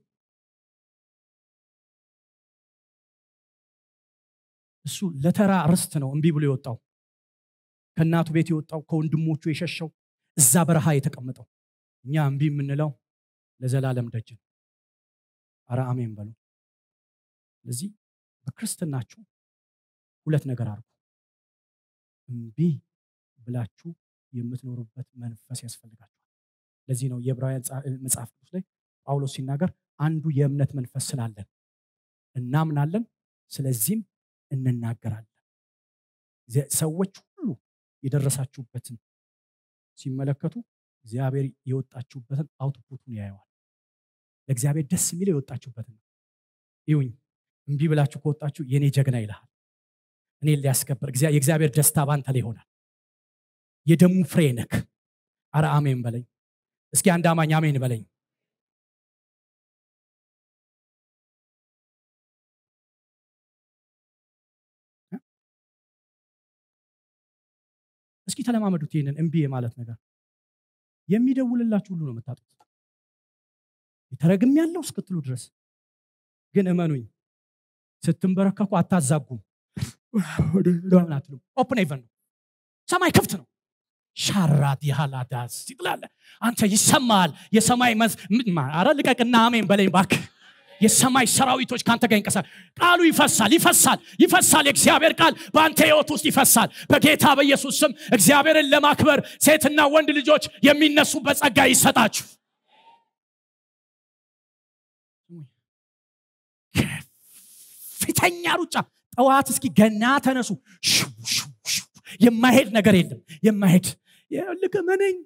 እሱ ለተራ ርስት ነው እንቢ ብሎ የወጣው ከእናቱ ቤት የወጣው ከወንድሞቹ የሸሸው እዛ በረሃ የተቀመጠው እኛ እንቢ የምንለው ለዘላለም ደጅ ነው አረ አሜን በሉ ስለዚህ በክርስትናችሁ ሁለት ነገር አርጉ እምቢ ብላችሁ የምትኖሩበት መንፈስ ያስፈልጋችኋል። ለዚህ ነው የዕብራውያን መጽሐፍ ቅዱስ ላይ ጳውሎስ ሲናገር አንዱ የእምነት መንፈስ ስላለን እናምናለን፣ ስለዚህም እንናገራለን። ሰዎች ሁሉ የደረሳችሁበትን ሲመለከቱ እግዚአብሔር የወጣችሁበትን አውትፑቱን ያየዋል። ለእግዚአብሔር ደስ የሚለው የወጣችሁበትን ነው። ይሁኝ እምቢ ብላችሁ ከወጣችሁ የእኔ ጀግና ይልሃል። እኔ ሊያስከብር የእግዚአብሔር ደስታ ባንተ ላይ ይሆናል የደሙ ፍሬ ነክ አረ አሜን በለኝ እስኪ አንድ አማኝ አሜን በለኝ እስኪ ተለማመዱት ይህንን እምቢ ማለት ነገር የሚደውልላችሁ ሁሉ ነው የምታጡት ተረግም ያለው እስክትሉ ድረስ ግን እመኑኝ ስትንበረከኩ አታዛጉም ምናምን አትልም ኦፕን ኤቨን ነው ሰማይ ክፍት ነው ሻራት የሃላዳስ ትላለ አንተ ይሰማል የሰማይ አረ ልቀቅና አሜን በለኝ ባክ የሰማይ ሰራዊቶች ከአንተ ጋር ይንቀሳል ቃሉ ይፈሳል ይፈሳል ይፈሳል የእግዚአብሔር ቃል በአንተ ህይወት ውስጥ ይፈሳል በጌታ በኢየሱስ ስም እግዚአብሔርን ለማክበር ሴትና ወንድ ልጆች የሚነሱ በጸጋ ይሰጣችሁ ፊተኛ ሩጫ ጠዋት እስኪ ገና ተነሱ የማሄድ ነገር የለም የማሄድ ልክ ምንኝ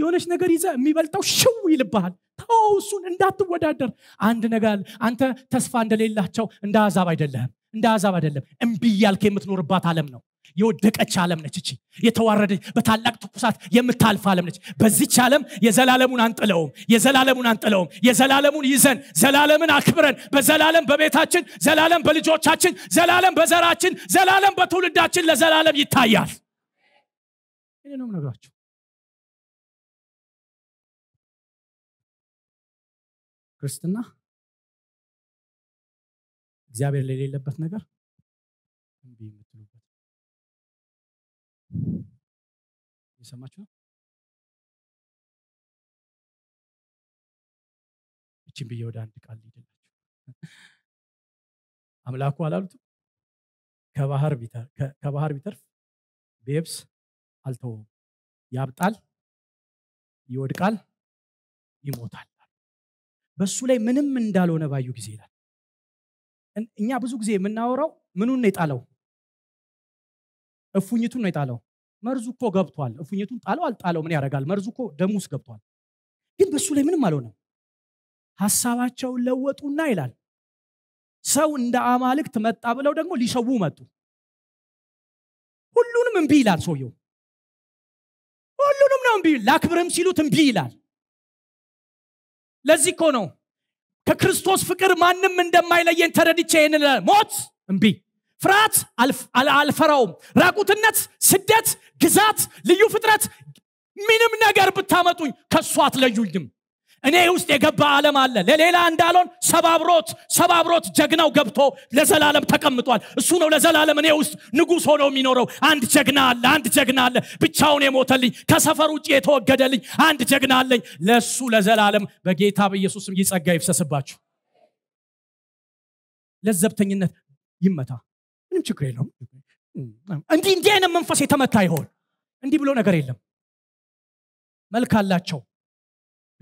የሆነች ነገር ይዘ የሚበልጠው ሽው ይልብሃል ተውሱን እንዳትወዳደር አንድ ነገር አንተ ተስፋ እንደሌላቸው እንደ አዛብ አይደለህም እንደ አዛብ አይደለም እምቢ እያልክ የምትኖርባት አለም ነው የወደቀች ዓለም ነች እቺ የተዋረደች በታላቅ ትኩሳት የምታልፍ ዓለም ነች በዚች ዓለም የዘላለሙን አንጥለውም የዘላለሙን አንጥለውም የዘላለሙን ይዘን ዘላለምን አክብረን በዘላለም በቤታችን ዘላለም በልጆቻችን ዘላለም በዘራችን ዘላለም በትውልዳችን ለዘላለም ይታያል ይህ ነው ነግራችሁ ክርስትና እግዚአብሔር ለሌለበት ነገር እየሰማችሁ ነው? ይችን ብዬ ወደ አንድ ቃል ሊድናችሁ አምላኩ አላሉትም። ከባህር ቢተርፍ ቤብስ አልተወውም። ያብጣል፣ ይወድቃል፣ ይሞታል። በሱ ላይ ምንም እንዳልሆነ ባዩ ጊዜ ይላል። እኛ ብዙ ጊዜ የምናወራው ምኑን ነው የጣለው እፉኝቱን ነው የጣለው። መርዙ እኮ ገብቷል። እፉኝቱን ጣለው አልጣለው ምን ያደርጋል? መርዙ እኮ ደሙ ውስጥ ገብቷል። ግን በሱ ላይ ምንም አልሆነም። ሀሳባቸውን ለወጡና ይላል ሰው እንደ አማልክት መጣ ብለው ደግሞ ሊሰዉ መጡ። ሁሉንም እምቢ ይላል ሰውየው። ሁሉንም ነው እንቢ ላክብርም ሲሉት እምቢ ይላል። ለዚህ እኮ ነው ከክርስቶስ ፍቅር ማንም እንደማይለየን ተረድቼ ይህንን ሞት እንቢ ፍርሃት አልፈራውም። ራቁትነት፣ ስደት፣ ግዛት፣ ልዩ ፍጥረት፣ ምንም ነገር ብታመጡኝ ከእሱ አትለዩኝም። እኔ ውስጥ የገባ ዓለም አለ። ለሌላ እንዳልሆን ሰባብሮት ሰባብሮት ጀግናው ገብቶ ለዘላለም ተቀምጧል። እሱ ነው ለዘላለም እኔ ውስጥ ንጉሥ ሆኖ የሚኖረው። አንድ ጀግና አለ፣ አንድ ጀግና አለ። ብቻውን የሞተልኝ ከሰፈር ውጭ የተወገደልኝ አንድ ጀግና አለኝ። ለእሱ ለዘላለም በጌታ በኢየሱስም ይጸጋ ይፍሰስባችሁ። ለዘብተኝነት ይመታ። ምንም ችግር የለውም እንዲህ እንዲህ አይነት መንፈስ የተመታ ይሆን እንዲህ ብሎ ነገር የለም መልክ አላቸው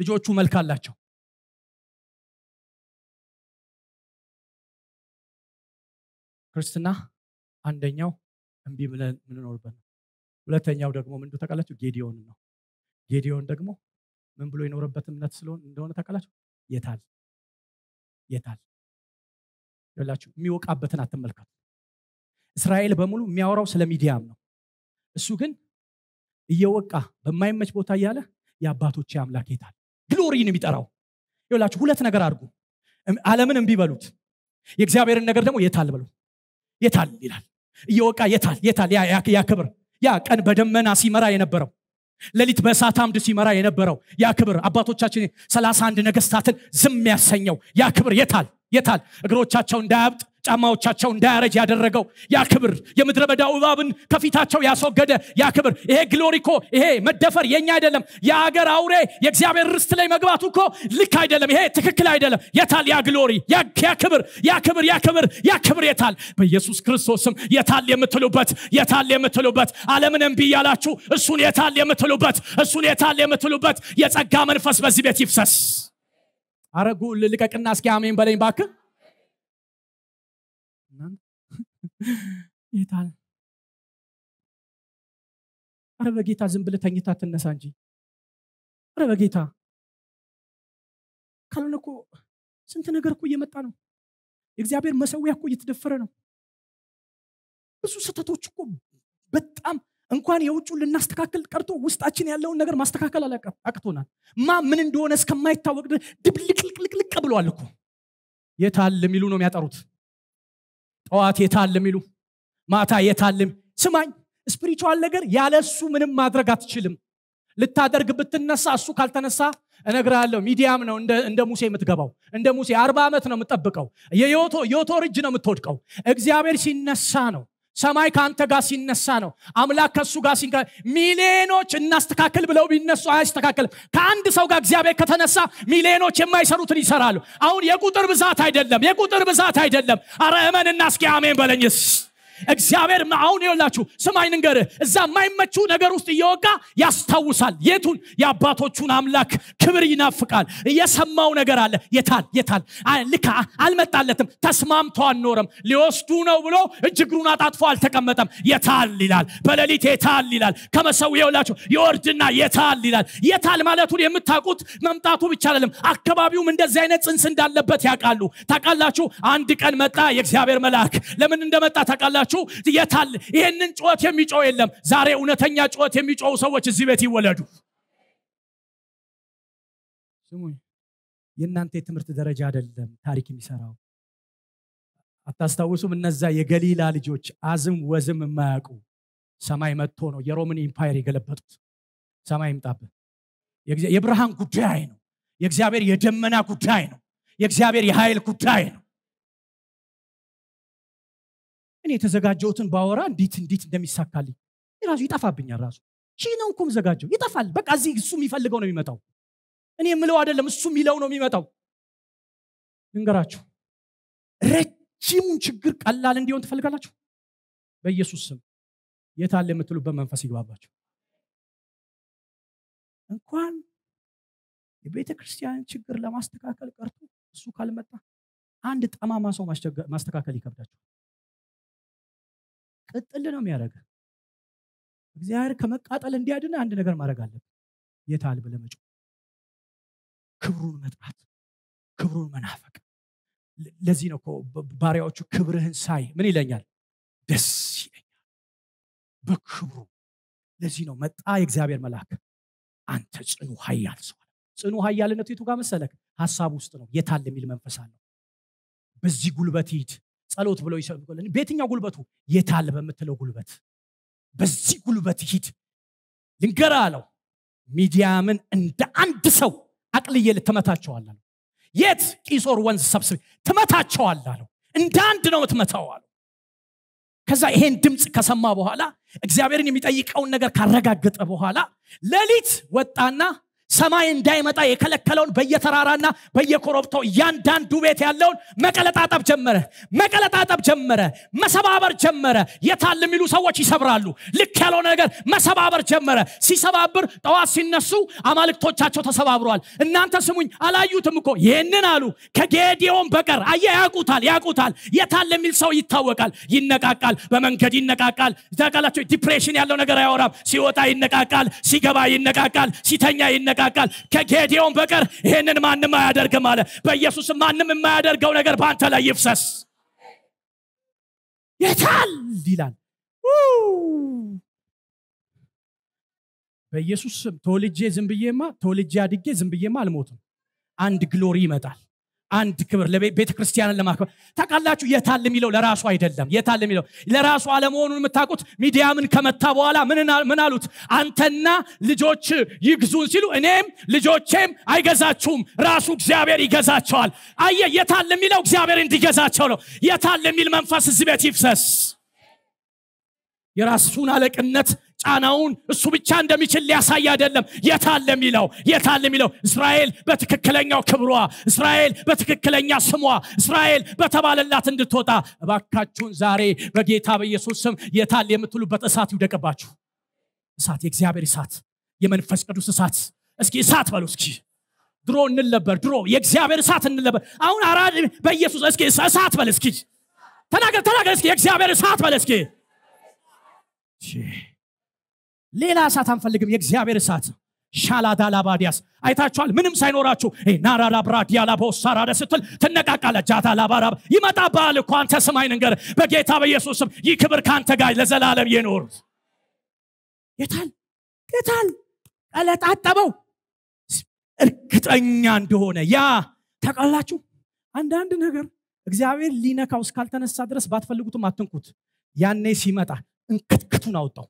ልጆቹ መልክ አላቸው ክርስትና አንደኛው እንቢ ብለን የምንኖርበት ነው ሁለተኛው ደግሞ ምንዱ ተቃላችሁ ጌዲዮን ነው ጌዲዮን ደግሞ ምን ብሎ የኖረበት እምነት ስለሆን እንደሆነ ተቃላችሁ የታል የታል ይላችሁ የሚወቃበትን አትመልከቱ እስራኤል በሙሉ የሚያወራው ስለ ሚዲያም ነው እሱ ግን እየወቃ በማይመች ቦታ እያለ የአባቶች አምላክ ይታል ግሎሪን የሚጠራው ይላችሁ ሁለት ነገር አድርጉ አለምን እምቢ በሉት የእግዚአብሔርን ነገር ደግሞ የታል በሉ የታል ይላል እየወቃ የታል የታል ያ ክብር ያ ቀን በደመና ሲመራ የነበረው ሌሊት በእሳት አምድ ሲመራ የነበረው ያ ክብር አባቶቻችን ሰላሳ አንድ ነገስታትን ዝም ያሰኘው ያ ክብር የታል የታል እግሮቻቸው እንዳያብጥ ጫማዎቻቸው እንዳያረጅ ያደረገው ያ ክብር የምድረ በዳ እባብን ከፊታቸው ያስወገደ ያ ክብር ይሄ ግሎሪኮ ይሄ መደፈር የኛ አይደለም የአገር አውሬ የእግዚአብሔር ርስት ላይ መግባቱ እኮ ልክ አይደለም ይሄ ትክክል አይደለም የታል ያ ግሎሪ ያ ክብር ያ ክብር ያ ክብር ያ ክብር የታል በኢየሱስ ክርስቶስም የታል የምትሉበት የታል የምትሉበት አለምን እምቢ ያላችሁ እሱን የታል የምትሉበት እሱን የታል የምትሉበት የጸጋ መንፈስ በዚህ ቤት ይፍሰስ አረጉ ልልቀቅና እስኪ አሜን በለኝ ባክህ ይህ ታል አረ በጌታ ዝም ብለ ተኝታ ትነሳ እንጂ አረ በጌታ ካልሆነ እኮ ስንት ነገር እኮ እየመጣ ነው የእግዚአብሔር መሰዊያ እኮ እየተደፈረ ነው ብዙ ስህተቶች እኮ በጣም እንኳን የውጩ ልናስተካከል ቀርቶ ውስጣችን ያለውን ነገር ማስተካከል አቅቶናል ማ ምን እንደሆነ እስከማይታወቅ ድብልቅልቅልቅ ብሏል እኮ የታል የሚሉ ነው የሚያጠሩት ጠዋት የታለም ይሉ ማታ የታለም ስማኝ ስፒሪቹዋል ነገር ያለ እሱ ምንም ማድረግ አትችልም ልታደርግ ብትነሳ እሱ ካልተነሳ እነግራለሁ ሚዲያም ነው እንደ ሙሴ የምትገባው እንደ ሙሴ አርባ ዓመት ነው የምጠብቀው የዮቶር እጅ ነው የምትወድቀው እግዚአብሔር ሲነሳ ነው ሰማይ ከአንተ ጋር ሲነሳ ነው። አምላክ ከእሱ ጋር ሲ ሚሊዮኖች እናስተካክል ብለው ቢነሱ አያስተካክልም። ከአንድ ሰው ጋር እግዚአብሔር ከተነሳ ሚሊዮኖች የማይሰሩትን ይሰራሉ። አሁን የቁጥር ብዛት አይደለም፣ የቁጥር ብዛት አይደለም። አረ እመንና እስኪ አሜን በለኝስ እግዚአብሔር አሁን ይወላችሁ ስማኝ ንገርህ እዛ የማይመቹ ነገር ውስጥ እየወጋ ያስታውሳል የቱን የአባቶቹን አምላክ ክብር ይናፍቃል እየሰማው ነገር አለ የታል የታል ልካ አልመጣለትም ተስማምቶ አልኖረም ሊወስዱ ነው ብሎ እጅ አጣጥፎ አልተቀመጠም የታል ይላል በሌሊት የታል ይላል ከመሰው ይውላችሁ የወርድና የታል ይላል የታል ማለቱን የምታውቁት መምጣቱ ብቻ አይደለም አካባቢውም እንደዚህ አይነት ጽንስ እንዳለበት ያውቃሉ ታውቃላችሁ አንድ ቀን መጣ የእግዚአብሔር መልአክ ለምን እንደመጣ ታቃላ ታውቃላችሁ። የታል ይህንን ጩኸት የሚጮው የለም። ዛሬ እውነተኛ ጩኸት የሚጮው ሰዎች እዚህ ቤት ይወለዱ። የእናንተ የትምህርት ደረጃ አይደለም ታሪክ የሚሰራው። አታስታውሱም? እነዛ የገሊላ ልጆች አዝም ወዝም የማያውቁ ሰማይ መጥቶ ነው የሮምን ኢምፓየር የገለበጡት። ሰማይ ይምጣብህ። የብርሃን ጉዳይ ነው። የእግዚአብሔር የደመና ጉዳይ ነው። የእግዚአብሔር የኃይል ጉዳይ ነው። እኔ የተዘጋጀሁትን ባወራ እንዴት እንዴት እንደሚሳካልኝ ራሱ ይጠፋብኛል ራሱ ቺ ነው እኮ ዘጋጀው ይጠፋል በቃ እዚህ እሱ የሚፈልገው ነው የሚመጣው እኔ የምለው አይደለም እሱ የሚለው ነው የሚመጣው ልንገራችሁ ረጅሙን ችግር ቀላል እንዲሆን ትፈልጋላችሁ በኢየሱስ ስም የታለ የምትሉበት መንፈስ ይግባባችሁ እንኳን የቤተ ክርስቲያን ችግር ለማስተካከል ቀርቶ እሱ ካልመጣ አንድ ጠማማ ሰው ማስተካከል ይከብዳችኋል ቅጥል ነው የሚያደርግ። እግዚአብሔር ከመቃጠል እንዲያድን አንድ ነገር ማድረግ አለብን። የታል ብለህ ክብሩን መጥራት፣ ክብሩን መናፈቅ። ለዚህ ነው ባሪያዎቹ ክብርህን ሳይ ምን ይለኛል? ደስ ይለኛል በክብሩ። ለዚህ ነው መጣ የእግዚአብሔር መልአክ አንተ ጽኑ ሀያል ሰው ጽኑ ሀያልነቱ የቱ ጋር መሰለክ? ሀሳብ ውስጥ ነው። የታል የሚል መንፈስ አለው። በዚህ ጉልበት ሂድ፣ ጸሎት ብለው ይሰብኩልን በየትኛው ጉልበቱ የታለ በምትለው ጉልበት በዚህ ጉልበት ሂድ ልንገራ አለው ሚዲያምን እንደ አንድ ሰው አቅልዬ ልትመታቸዋል አለው የት ቂሶር ወንዝ ሰብስቤ ትመታቸዋል አለው እንደ አንድ ነው ምትመታው አለው ከዛ ይሄን ድምፅ ከሰማ በኋላ እግዚአብሔርን የሚጠይቀውን ነገር ካረጋገጠ በኋላ ሌሊት ወጣና ሰማይ እንዳይመጣ የከለከለውን በየተራራና በየኮረብታው እያንዳንዱ ቤት ያለውን መቀለጣጠብ ጀመረ መቀለጣጠብ ጀመረ መሰባበር ጀመረ የታል የሚሉ ሰዎች ይሰብራሉ ልክ ያለው ነገር መሰባበር ጀመረ ሲሰባብር ጠዋት ሲነሱ አማልክቶቻቸው ተሰባብረዋል እናንተ ስሙኝ አላዩትም እኮ ይህንን አሉ ከጌዲዮን በቀር አየ ያቁታል ያቁታል የታል የሚል ሰው ይታወቃል ይነቃቃል በመንገድ ይነቃቃል ታቃላቸው ዲፕሬሽን ያለው ነገር አያወራም ሲወጣ ይነቃቃል ሲገባ ይነቃቃል ሲተኛ ይነቃ ይረጋጋል። ከጌዴዎን በቀር ይህንን ማንም አያደርግም አለ። በኢየሱስ ማንም የማያደርገው ነገር በአንተ ላይ ይፍሰስ። የታል ይላል። በኢየሱስ ስም ተወልጄ ዝም ብዬማ ተወልጄ አድጌ ዝም ብዬማ አልሞትም። አንድ ግሎሪ ይመጣል። አንድ ክብር ለቤተ ክርስቲያንን ለማክበር ታቃላችሁ የታል የሚለው ለራሱ አይደለም የታል የሚለው ለራሱ አለመሆኑን የምታውቁት ሚዲያምን ከመታ በኋላ ምን አሉት አንተና ልጆች ይግዙን ሲሉ እኔም ልጆቼም አይገዛችሁም ራሱ እግዚአብሔር ይገዛቸዋል አየ የታል የሚለው እግዚአብሔር እንዲገዛቸው ነው የታል የሚል መንፈስ እዚህ ቤት ይፍሰስ የራሱን አለቅነት ጫናውን እሱ ብቻ እንደሚችል ሊያሳይ አይደለም የታል ለሚለው የታል ለሚለው እስራኤል በትክክለኛው ክብሯ እስራኤል በትክክለኛ ስሟ እስራኤል በተባለላት እንድትወጣ እባካችሁን ዛሬ በጌታ በኢየሱስ ስም የታል የምትሉበት እሳት ይውደቅባችሁ እሳት የእግዚአብሔር እሳት የመንፈስ ቅዱስ እሳት እስኪ እሳት በሉ እስኪ ድሮ እንልነበር ድሮ የእግዚአብሔር እሳት እንልነበር አሁን አራ በኢየሱስ እስኪ እሳት በል እስኪ ተናገር ተናገር እስኪ የእግዚአብሔር እሳት በል እስኪ ሌላ እሳት አንፈልግም የእግዚአብሔር እሳት ሻላዳላባዲያስ አይታችኋል ምንም ሳይኖራችሁ ናራራ ብራዲያ ላቦ ስትል ትነቃቃለ ጃታ ላባራብ ይመጣ ባል እኮ አንተ ስማይ ንገር በጌታ በኢየሱስም ይህ ክብር ከአንተ ጋር ለዘላለም የኖር ጌታል ጌታል ቀለጣጠበው እርግጠኛ እንደሆነ ያ ተቀላችሁ አንዳንድ ነገር እግዚአብሔር ሊነካው እስካልተነሳ ድረስ ባትፈልጉትም አትንኩት ያኔ ሲመጣ እንክትክቱን አወጣው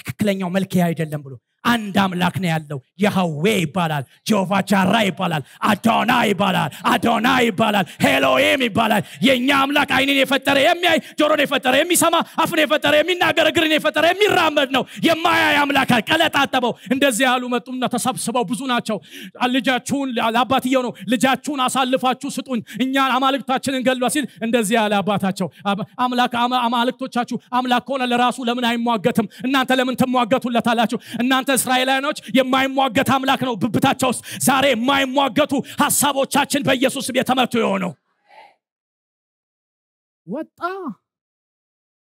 ትክክለኛው መልክ አይደለም ብሎ አንድ አምላክ ነው ያለው የሀዌ ይባላል ጆቫ ቻራ ይባላል አዶና ይባላል አዶና ይባላል ሄሎም ይባላል የእኛ አምላክ አይንን የፈጠረ የሚያይ ጆሮን የፈጠረ የሚሰማ አፍን የፈጠረ የሚናገር እግርን የፈጠረ የሚራመድ ነው የማያይ አምላክ ቀለጣጠበው እንደዚህ ያሉ መጡና ተሰብስበው ብዙ ናቸው ልጃችሁን አባትየው ነው ልጃችሁን አሳልፋችሁ ስጡኝ እኛ አማልክታችንን ገሏ ሲል እንደዚህ ያለ አባታቸው አማልክቶቻችሁ አምላክ ከሆነ ለራሱ ለምን አይሟገትም እናንተ ለምን ትሟገቱለታላችሁ እናንተ ለእስራኤላውያኖች የማይሟገት አምላክ ነው። ብብታቸው ውስጥ ዛሬ የማይሟገቱ ሀሳቦቻችን በኢየሱስ ስም የተመቱ የሆነው ወጣ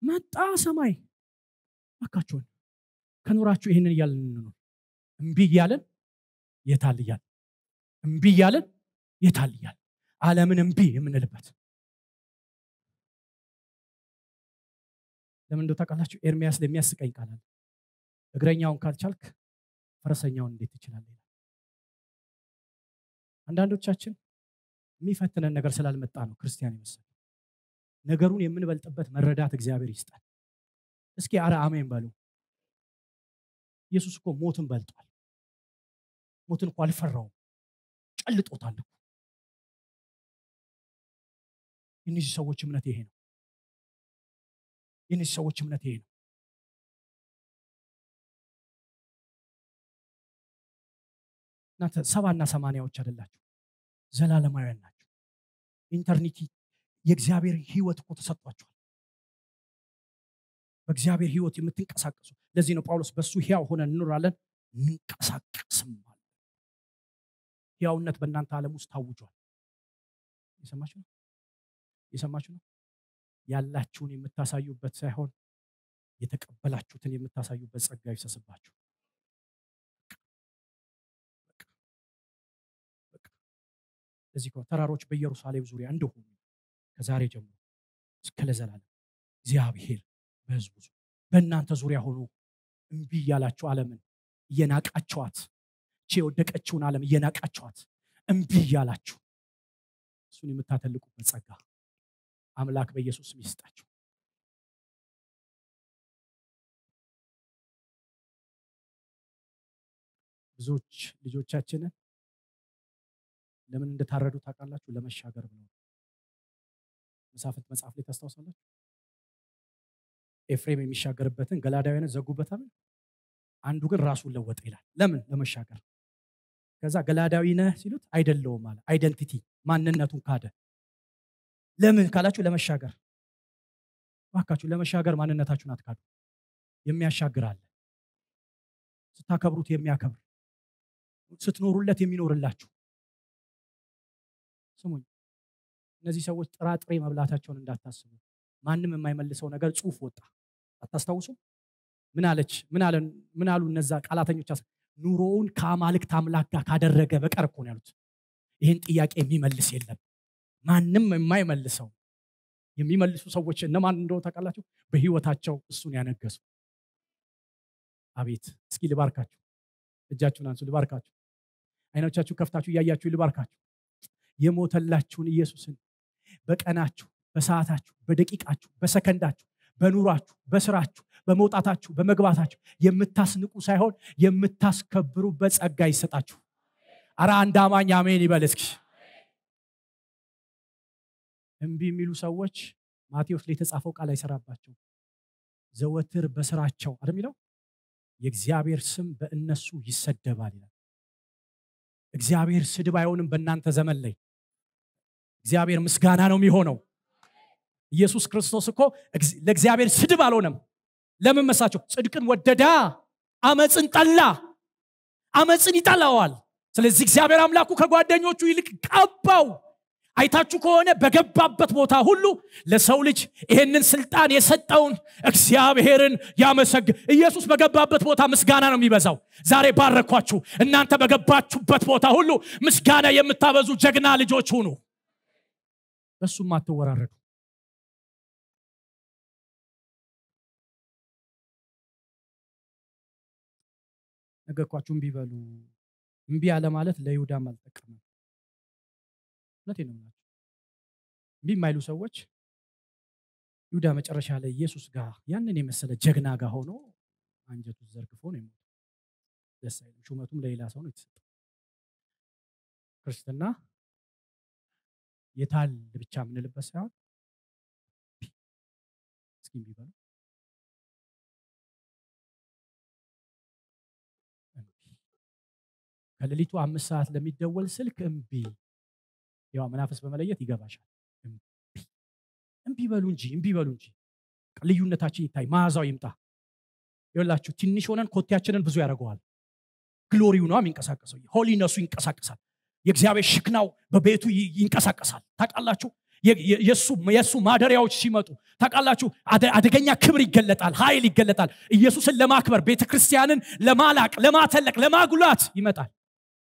መጣ ሰማይ እባካችሁን ከኖራችሁ ይህንን እያለን እንኖር እምቢ እያለን የታል እያለ እምቢ እያለን የታል እያለ አለምን እምቢ የምንልበት ለምን እንደው ኤርሚያስ ለሚያስቀኝ ቃል እግረኛውን ካልቻልክ ፈረሰኛውን እንዴት ይችላል ይላል። አንዳንዶቻችን የሚፈትነን ነገር ስላልመጣ ነው ክርስቲያን ይመስል ነገሩን የምንበልጥበት መረዳት እግዚአብሔር ይስጣል። እስኪ አረ አሜን በሉ። ኢየሱስ እኮ ሞትን በልጧል። ሞትን እኮ አልፈራውም፣ ጨልጦታል የእነዚህ ሰዎች እምነት ይሄ ነው። የእነዚህ ሰዎች እምነት ይሄ ነው። ሰባና ሰማንያዎች አይደላችሁ ዘላለማውያን ናቸው ኢንተርኒቲ የእግዚአብሔር ህይወት እኮ ተሰጥቷቸዋል በእግዚአብሔር ህይወት የምትንቀሳቀሱ ለዚህ ነው ጳውሎስ በእሱ ህያው ሆነ እንኖራለን እንንቀሳቀስም አለ ህያውነት በእናንተ ዓለም ውስጥ ታውጇል የሰማችሁ ነው የሰማችሁ ነው ያላችሁን የምታሳዩበት ሳይሆን የተቀበላችሁትን የምታሳዩበት ጸጋ ይሰስባችሁ ለዚህ ተራሮች በኢየሩሳሌም ዙሪያ እንደሆኑ ከዛሬ ጀምሮ እስከ ለዘላለም እግዚአብሔር በህዝቡ በእናንተ ዙሪያ ሆኖ እምቢ እያላችሁ ዓለምን እየናቃችኋት ቼ የወደቀችውን ዓለም እየናቃችኋት እምቢ እያላችሁ እሱን የምታተልቁበት ጸጋ አምላክ በኢየሱስ ስም ይስጣችሁ። ብዙዎች ልጆቻችንን ለምን እንደታረዱ ታውቃላችሁ? ለመሻገር ብለው መሳፍንት መጽሐፍ ላይ ታስታውሳላችሁ። ኤፍሬም የሚሻገርበትን ገላዳውያን ዘጉበታል። አንዱ ግን ራሱን ለወጠ ይላል። ለምን? ለመሻገር። ከዛ ገላዳዊ ነህ ሲሉት አይደለውም አለ። አይደንቲቲ ማንነቱን ካደ። ለምን ካላችሁ ለመሻገር። እባካችሁ ለመሻገር ማንነታችሁን አትካዱ። የሚያሻግር አለ። ስታከብሩት የሚያከብር ስትኖሩለት የሚኖርላችሁ ስሙኝ፣ እነዚህ ሰዎች ጥራጥሬ መብላታቸውን እንዳታስቡ። ማንም የማይመልሰው ነገር ጽሁፍ ወጣ። አታስታውሱም? ምን አለች? ምን አሉ እነዛ ቃላተኞች? ኑሮውን ከአማልክት አምላክ ጋር ካደረገ በቀር እኮ ነው ያሉት። ይህን ጥያቄ የሚመልስ የለም። ማንም የማይመልሰው የሚመልሱ ሰዎች እነማን እንደሆነ ታውቃላችሁ? በህይወታቸው እሱን ያነገሱ። አቤት! እስኪ ልባርካችሁ። እጃችሁን አንሱ፣ ልባርካችሁ። አይኖቻችሁ ከፍታችሁ እያያችሁ ልባርካችሁ። የሞተላችሁን ኢየሱስን በቀናችሁ በሰዓታችሁ በደቂቃችሁ በሰከንዳችሁ በኑሯችሁ በስራችሁ በመውጣታችሁ በመግባታችሁ የምታስንቁ ሳይሆን የምታስከብሩበት ጸጋ ይሰጣችሁ አረ አንድ አማኝ አሜን ይበለስክ እስኪ እምቢ የሚሉ ሰዎች ማቴዎስ ላይ የተጻፈው ቃል አይሰራባቸው ዘወትር በስራቸው አደ የእግዚአብሔር ስም በእነሱ ይሰደባል ይላል እግዚአብሔር ስድብ አይሆንም በእናንተ ዘመን ላይ እግዚአብሔር ምስጋና ነው የሚሆነው ኢየሱስ ክርስቶስ እኮ ለእግዚአብሔር ስድብ አልሆነም ለምን መሳቸው ጽድቅን ወደዳ አመፅን ጠላ አመፅን ይጠላዋል ስለዚህ እግዚአብሔር አምላኩ ከጓደኞቹ ይልቅ ቀባው አይታችሁ ከሆነ በገባበት ቦታ ሁሉ ለሰው ልጅ ይህንን ስልጣን የሰጠውን እግዚአብሔርን ያመሰግ ኢየሱስ በገባበት ቦታ ምስጋና ነው የሚበዛው ዛሬ ባረኳችሁ እናንተ በገባችሁበት ቦታ ሁሉ ምስጋና የምታበዙ ጀግና ልጆች ሁኑ በሱም አትወራረዱ ነገርኳችሁ እምቢ በሉ እምቢ አለ ማለት ለይሁዳም እውነቴን ነው የምላችሁ እምቢ የማይሉ ሰዎች ይሁዳ መጨረሻ ላይ ኢየሱስ ጋር ያንን የመሰለ ጀግና ጋር ሆኖ አንጀቱ ዘርግፎ ነው የሞተው። ደስ አይልም። ሹመቱም ለሌላ ሰው ነው የተሰጠው። ክርስትና የታል ብቻ የምንልበት ሳይሆን እስኪ እምቢ ከሌሊቱ አምስት ሰዓት ለሚደወል ስልክ እምቢ ያው መናፈስ በመለየት ይገባሻል። እምቢ በሉ እንጂ እምቢ በሉ እንጂ ልዩነታችን ይታይ፣ መዓዛው ይምጣ። ይላችሁ ትንሽ ሆነን ኮቴያችንን ብዙ ያደርገዋል። ግሎሪው ነው የሚንቀሳቀሰው፣ ሆሊነሱ ይንቀሳቀሳል። የእግዚአብሔር ሽክናው በቤቱ ይንቀሳቀሳል። ታቃላችሁ የእሱ ማደሪያዎች ሲመጡ ታቃላችሁ አደገኛ ክብር ይገለጣል፣ ኃይል ይገለጣል። ኢየሱስን ለማክበር ቤተ ክርስቲያንን ለማላቅ፣ ለማተለቅ፣ ለማጉላት ይመጣል።